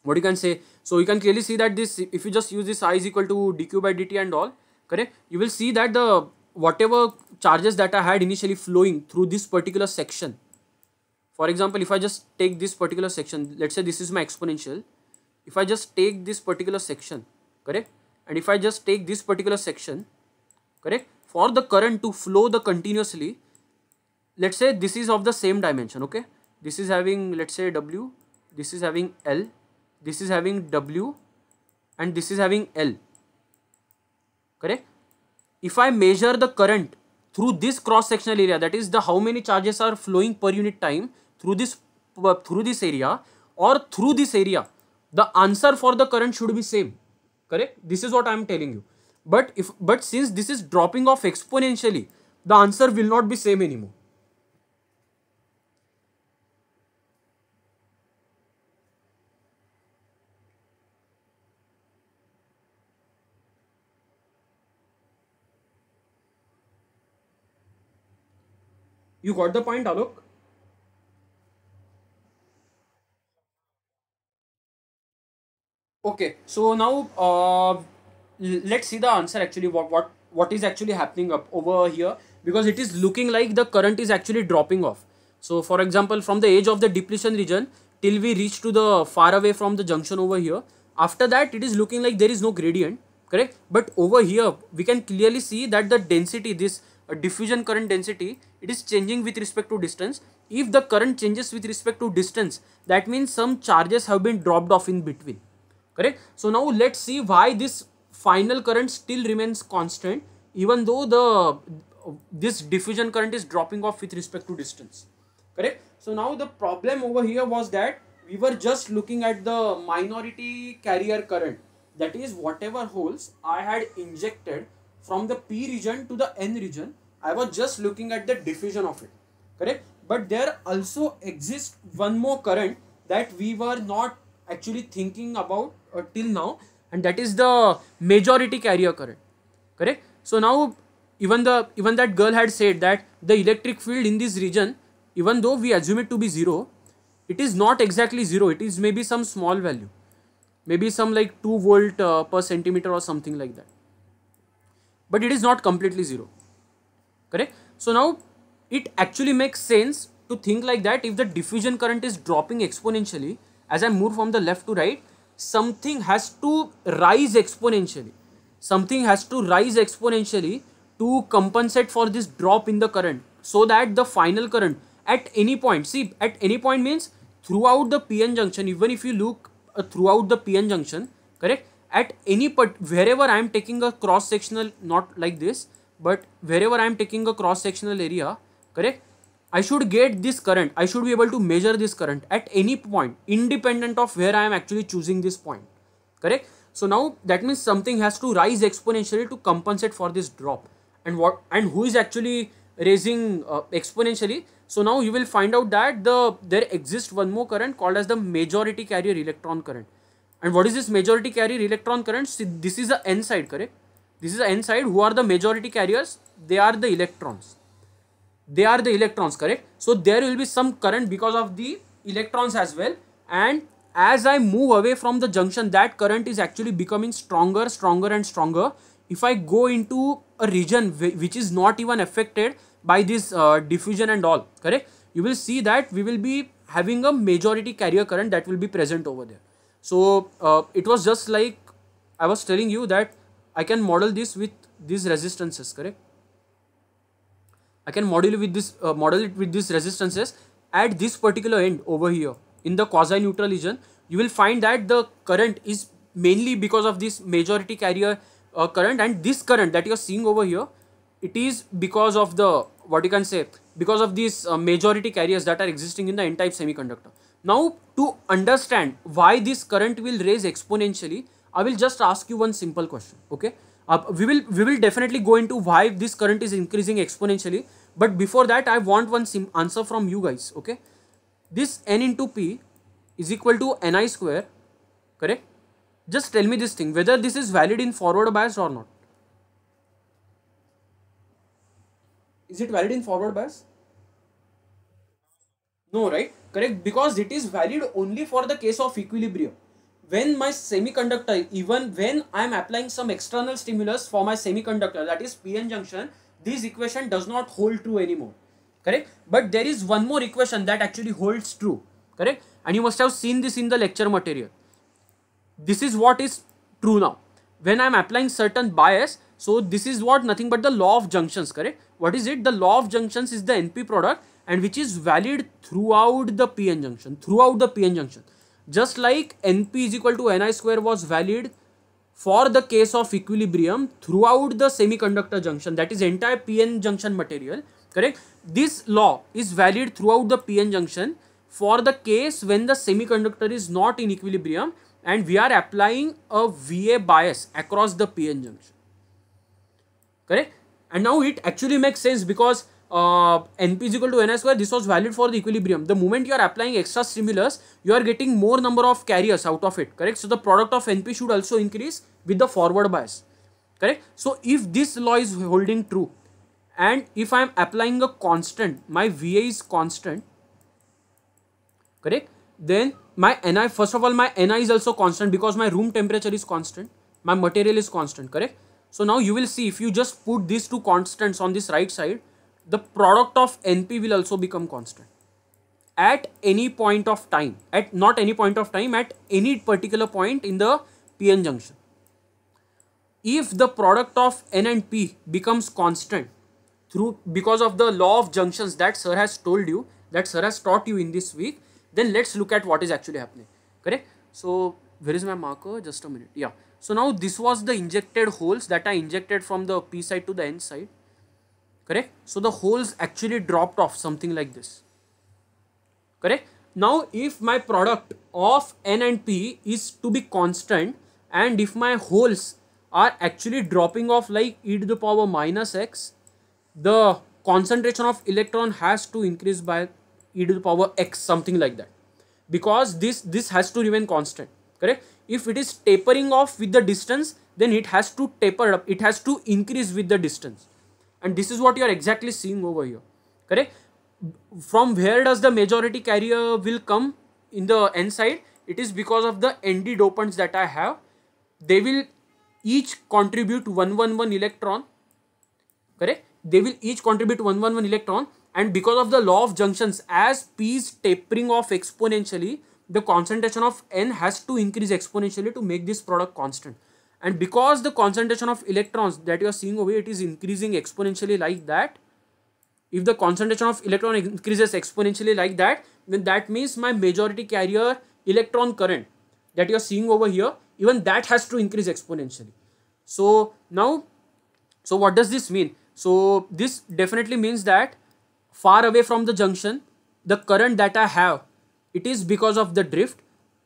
what you can say so you can clearly see that this if you just use this i is equal to dq by dt and all correct you will see that the whatever charges that i had initially flowing through this particular section for example if i just take this particular section let's say this is my exponential if i just take this particular section correct and if i just take this particular section correct for the current to flow the continuously let's say this is of the same dimension okay this is having let's say w this is having l this is having w and this is having l correct if i measure the current through this cross sectional area that is the how many charges are flowing per unit time through this uh, through this area or through this area the answer for the current should be same correct this is what i am telling you but if but since this is dropping off exponentially the answer will not be same anymore you got the point alok okay so now uh, let's see the answer actually what what what is actually happening up over here because it is looking like the current is actually dropping off so for example from the edge of the depletion region till we reach to the far away from the junction over here after that it is looking like there is no gradient correct but over here we can clearly see that the density this uh, diffusion current density it is changing with respect to distance if the current changes with respect to distance that means some charges have been dropped off in between correct so now let's see why this final current still remains constant even though the this diffusion current is dropping off with respect to distance correct so now the problem over here was that we were just looking at the minority carrier current that is whatever holes i had injected from the p region to the n region i was just looking at the diffusion of it correct but there also exists one more current that we were not actually thinking about uh, till now and that is the majority carrier current correct so now even the even that girl had said that the electric field in this region even though we assume it to be zero it is not exactly zero it is maybe some small value maybe some like 2 volt uh, per centimeter or something like that but it is not completely zero correct so now it actually makes sense to think like that if the diffusion current is dropping exponentially as i move from the left to right something has to rise exponentially something has to rise exponentially to compensate for this drop in the current so that the final current at any point see at any point means throughout the pn junction even if you look uh, throughout the pn junction correct at any but wherever i am taking a cross sectional not like this but wherever i am taking a cross sectional area correct I should get this current. I should be able to measure this current at any point independent of where I am actually choosing this point. Correct? So now that means something has to rise exponentially to compensate for this drop. And what and who is actually raising uh, exponentially? So now you will find out that the there exists one more current called as the majority carrier electron current. And what is this majority carrier electron current? This is the n side, correct? This is the n side. Who are the majority carriers? They are the electrons they are the electrons correct so there will be some current because of the electrons as well and as i move away from the junction that current is actually becoming stronger stronger and stronger if i go into a region which is not even affected by this uh, diffusion and all correct you will see that we will be having a majority carrier current that will be present over there so uh, it was just like i was telling you that i can model this with these resistances correct I can model with this uh, model it with these resistances at this particular end over here in the quasi-neutral region you will find that the current is mainly because of this majority carrier uh, current and this current that you're seeing over here it is because of the what you can say because of these uh, majority carriers that are existing in the n-type semiconductor now to understand why this current will raise exponentially i will just ask you one simple question okay uh, we will we will definitely go into why this current is increasing exponentially but before that, I want one answer from you guys, okay? This n into p is equal to ni square, correct? Just tell me this thing, whether this is valid in forward bias or not. Is it valid in forward bias? No, right? Correct, because it is valid only for the case of equilibrium when my semiconductor even when i am applying some external stimulus for my semiconductor that is pn junction this equation does not hold true anymore correct but there is one more equation that actually holds true correct and you must have seen this in the lecture material this is what is true now when i am applying certain bias so this is what nothing but the law of junctions correct what is it the law of junctions is the np product and which is valid throughout the pn junction throughout the pn junction just like np is equal to ni square was valid for the case of equilibrium throughout the semiconductor junction that is entire pn junction material correct this law is valid throughout the pn junction for the case when the semiconductor is not in equilibrium and we are applying a va bias across the pn junction correct and now it actually makes sense because uh, np is equal to Ni square this was valid for the equilibrium the moment you are applying extra stimulus you are getting more number of carriers out of it correct so the product of np should also increase with the forward bias correct so if this law is holding true and if i am applying a constant my va is constant correct then my ni first of all my ni is also constant because my room temperature is constant my material is constant correct so now you will see if you just put these two constants on this right side the product of NP will also become constant. At any point of time, at not any point of time, at any particular point in the PN junction. If the product of N and P becomes constant through because of the law of junctions that sir has told you, that sir has taught you in this week, then let's look at what is actually happening. Correct? So where is my marker? Just a minute. Yeah. So now this was the injected holes that I injected from the P side to the N side correct so the holes actually dropped off something like this correct now if my product of n and p is to be constant and if my holes are actually dropping off like e to the power minus x the concentration of electron has to increase by e to the power x something like that because this this has to remain constant correct if it is tapering off with the distance then it has to taper up it has to increase with the distance and this is what you are exactly seeing over here correct from where does the majority carrier will come in the n side it is because of the nd dopants that i have they will each contribute 111 electron correct they will each contribute 111 electron and because of the law of junctions as p is tapering off exponentially the concentration of n has to increase exponentially to make this product constant and because the concentration of electrons that you are seeing over here it is increasing exponentially like that if the concentration of electron increases exponentially like that then that means my majority carrier electron current that you are seeing over here even that has to increase exponentially so now so what does this mean so this definitely means that far away from the junction the current that i have it is because of the drift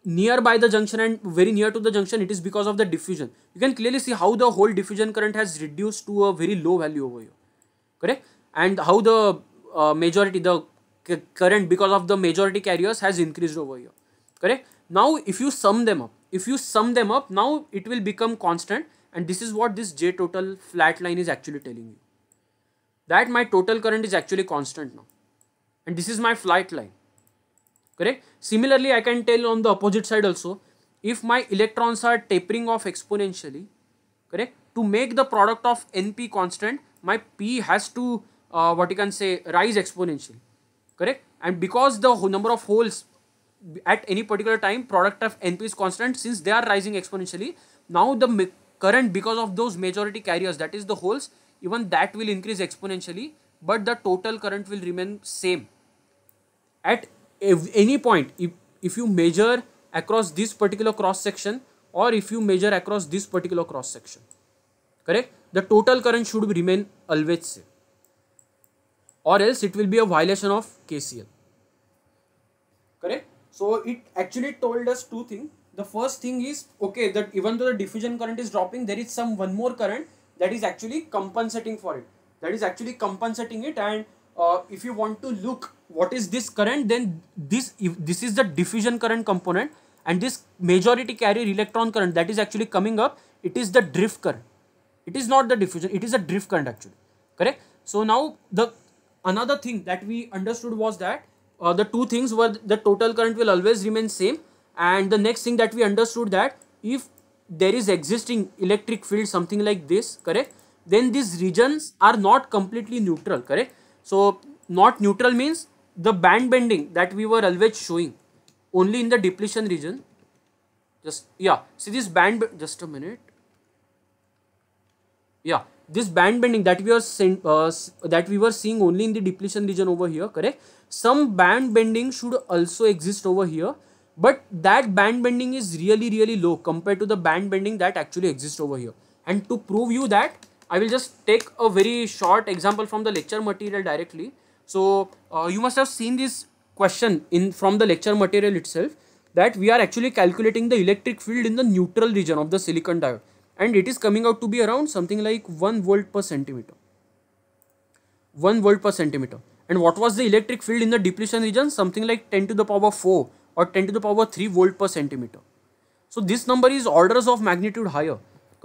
nearby the junction and very near to the junction it is because of the diffusion you can clearly see how the whole diffusion current has reduced to a very low value over here correct and how the uh, majority the current because of the majority carriers has increased over here correct now if you sum them up if you sum them up now it will become constant and this is what this j total flat line is actually telling you that my total current is actually constant now and this is my flat line correct similarly i can tell on the opposite side also if my electrons are tapering off exponentially correct to make the product of np constant my p has to uh, what you can say rise exponentially correct and because the number of holes at any particular time product of np is constant since they are rising exponentially now the current because of those majority carriers that is the holes even that will increase exponentially but the total current will remain same at if any point if, if you measure across this particular cross section or if you measure across this particular cross section correct the total current should remain always same or else it will be a violation of KCL correct so it actually told us two things the first thing is okay that even though the diffusion current is dropping there is some one more current that is actually compensating for it that is actually compensating it and uh, if you want to look what is this current then this if this is the diffusion current component and this majority carrier electron current that is actually coming up it is the drift current it is not the diffusion it is a drift current actually correct so now the another thing that we understood was that uh, the two things were the total current will always remain same and the next thing that we understood that if there is existing electric field something like this correct then these regions are not completely neutral correct so not neutral means the band bending that we were always showing only in the depletion region just yeah see this band just a minute yeah this band bending that we are uh, that we were seeing only in the depletion region over here correct some band bending should also exist over here but that band bending is really really low compared to the band bending that actually exists over here and to prove you that i will just take a very short example from the lecture material directly so uh, you must have seen this question in from the lecture material itself that we are actually calculating the electric field in the neutral region of the silicon diode and it is coming out to be around something like 1 volt per centimeter 1 volt per centimeter and what was the electric field in the depletion region something like 10 to the power 4 or 10 to the power 3 volt per centimeter so this number is orders of magnitude higher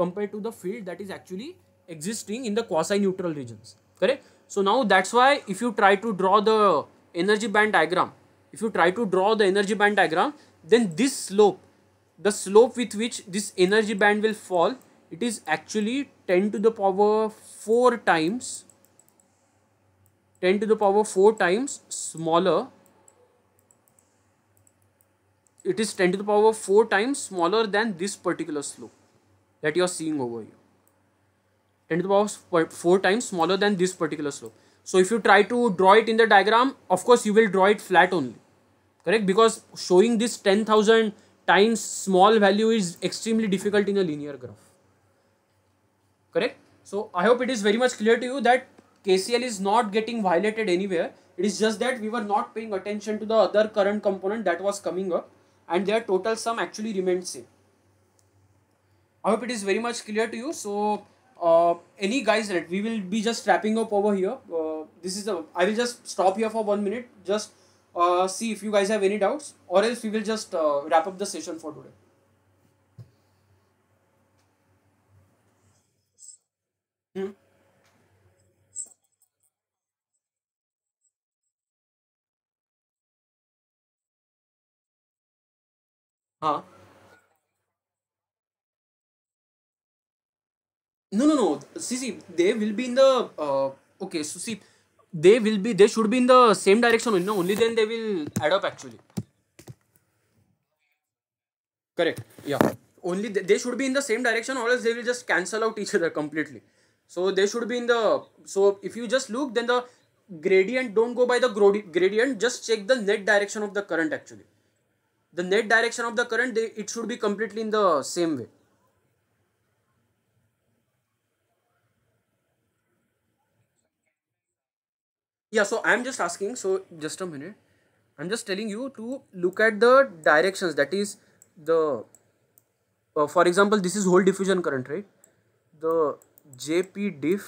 compared to the field that is actually existing in the quasi neutral regions correct so now that's why if you try to draw the energy band diagram, if you try to draw the energy band diagram, then this slope, the slope with which this energy band will fall, it is actually 10 to the power 4 times 10 to the power 4 times smaller it is 10 to the power 4 times smaller than this particular slope that you are seeing over here. 10 to the power 4 times smaller than this particular slope. So if you try to draw it in the diagram, of course you will draw it flat only. Correct? Because showing this 10,000 times small value is extremely difficult in a linear graph. Correct? So I hope it is very much clear to you that KCL is not getting violated anywhere. It is just that we were not paying attention to the other current component that was coming up and their total sum actually remained same. I hope it is very much clear to you. So uh, any guys that we will be just wrapping up over here uh, this is the i will just stop here for one minute just uh, see if you guys have any doubts or else we will just uh, wrap up the session for today hmm? Huh? No, no, no. See, see, they will be in the uh, okay. So see, they will be. They should be in the same direction. You know, only then they will add up actually. Correct. Yeah. Only th they should be in the same direction, or else they will just cancel out each other completely. So they should be in the. So if you just look, then the gradient don't go by the gradient. Just check the net direction of the current actually. The net direction of the current, they, it should be completely in the same way. yeah so i'm just asking so just a minute i'm just telling you to look at the directions that is the uh, for example this is whole diffusion current right the jp diff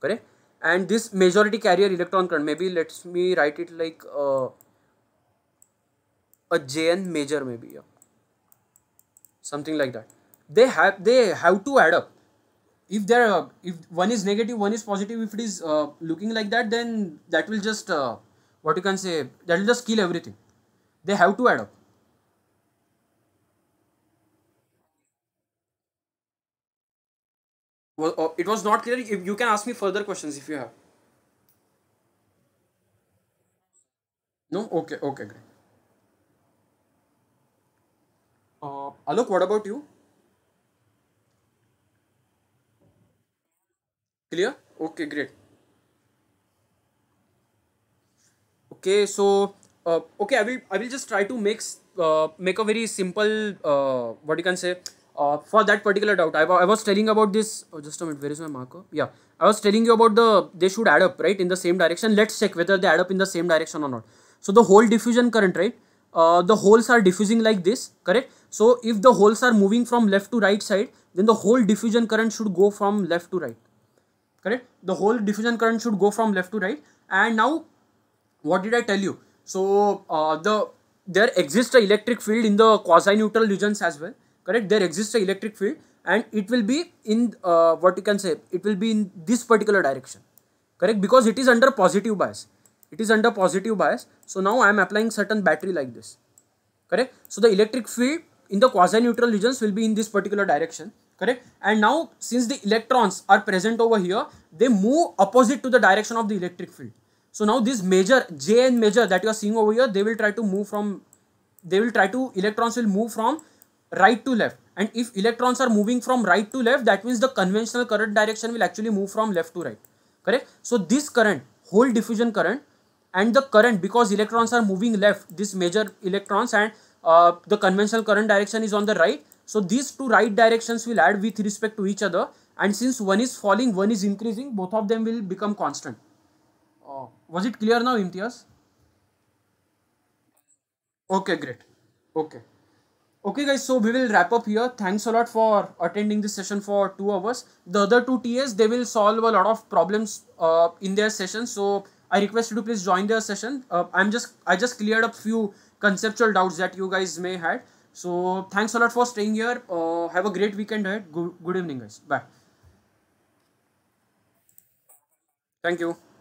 correct and this majority carrier electron current maybe let's me write it like uh, a jn major maybe yeah. something like that they have they have to add up if there if one is negative one is positive if it is uh, looking like that then that will just uh, what you can say that will just kill everything they have to add up well, uh, it was not clear if you can ask me further questions if you have no okay okay great uh, alok what about you clear okay great okay so uh, okay i will i will just try to make uh, make a very simple uh, what you can say uh, for that particular doubt I, I was telling about this oh, just a minute where is my marker yeah i was telling you about the they should add up right in the same direction let's check whether they add up in the same direction or not so the whole diffusion current right uh, the holes are diffusing like this correct so if the holes are moving from left to right side then the whole diffusion current should go from left to right correct the whole diffusion current should go from left to right and now what did i tell you so uh, the there exists a electric field in the quasi neutral regions as well correct there exists a electric field and it will be in uh, what you can say it will be in this particular direction correct because it is under positive bias it is under positive bias so now i am applying certain battery like this correct so the electric field in the quasi neutral regions will be in this particular direction correct and now since the electrons are present over here they move opposite to the direction of the electric field so now this major j and major that you are seeing over here they will try to move from they will try to electrons will move from right to left and if electrons are moving from right to left that means the conventional current direction will actually move from left to right correct so this current whole diffusion current and the current because electrons are moving left this major electrons and uh, the conventional current direction is on the right so these two right directions will add with respect to each other and since one is falling, one is increasing, both of them will become constant. Uh, was it clear now Imtiaz? Okay, great. Okay. Okay guys, so we will wrap up here. Thanks a lot for attending this session for 2 hours. The other two TAs, they will solve a lot of problems uh, in their session. So I request you to please join their session. Uh, I'm just, I just cleared up few conceptual doubts that you guys may had. So thanks a lot for staying here. Uh, have a great weekend ahead. Good, good evening guys. Bye. Thank you.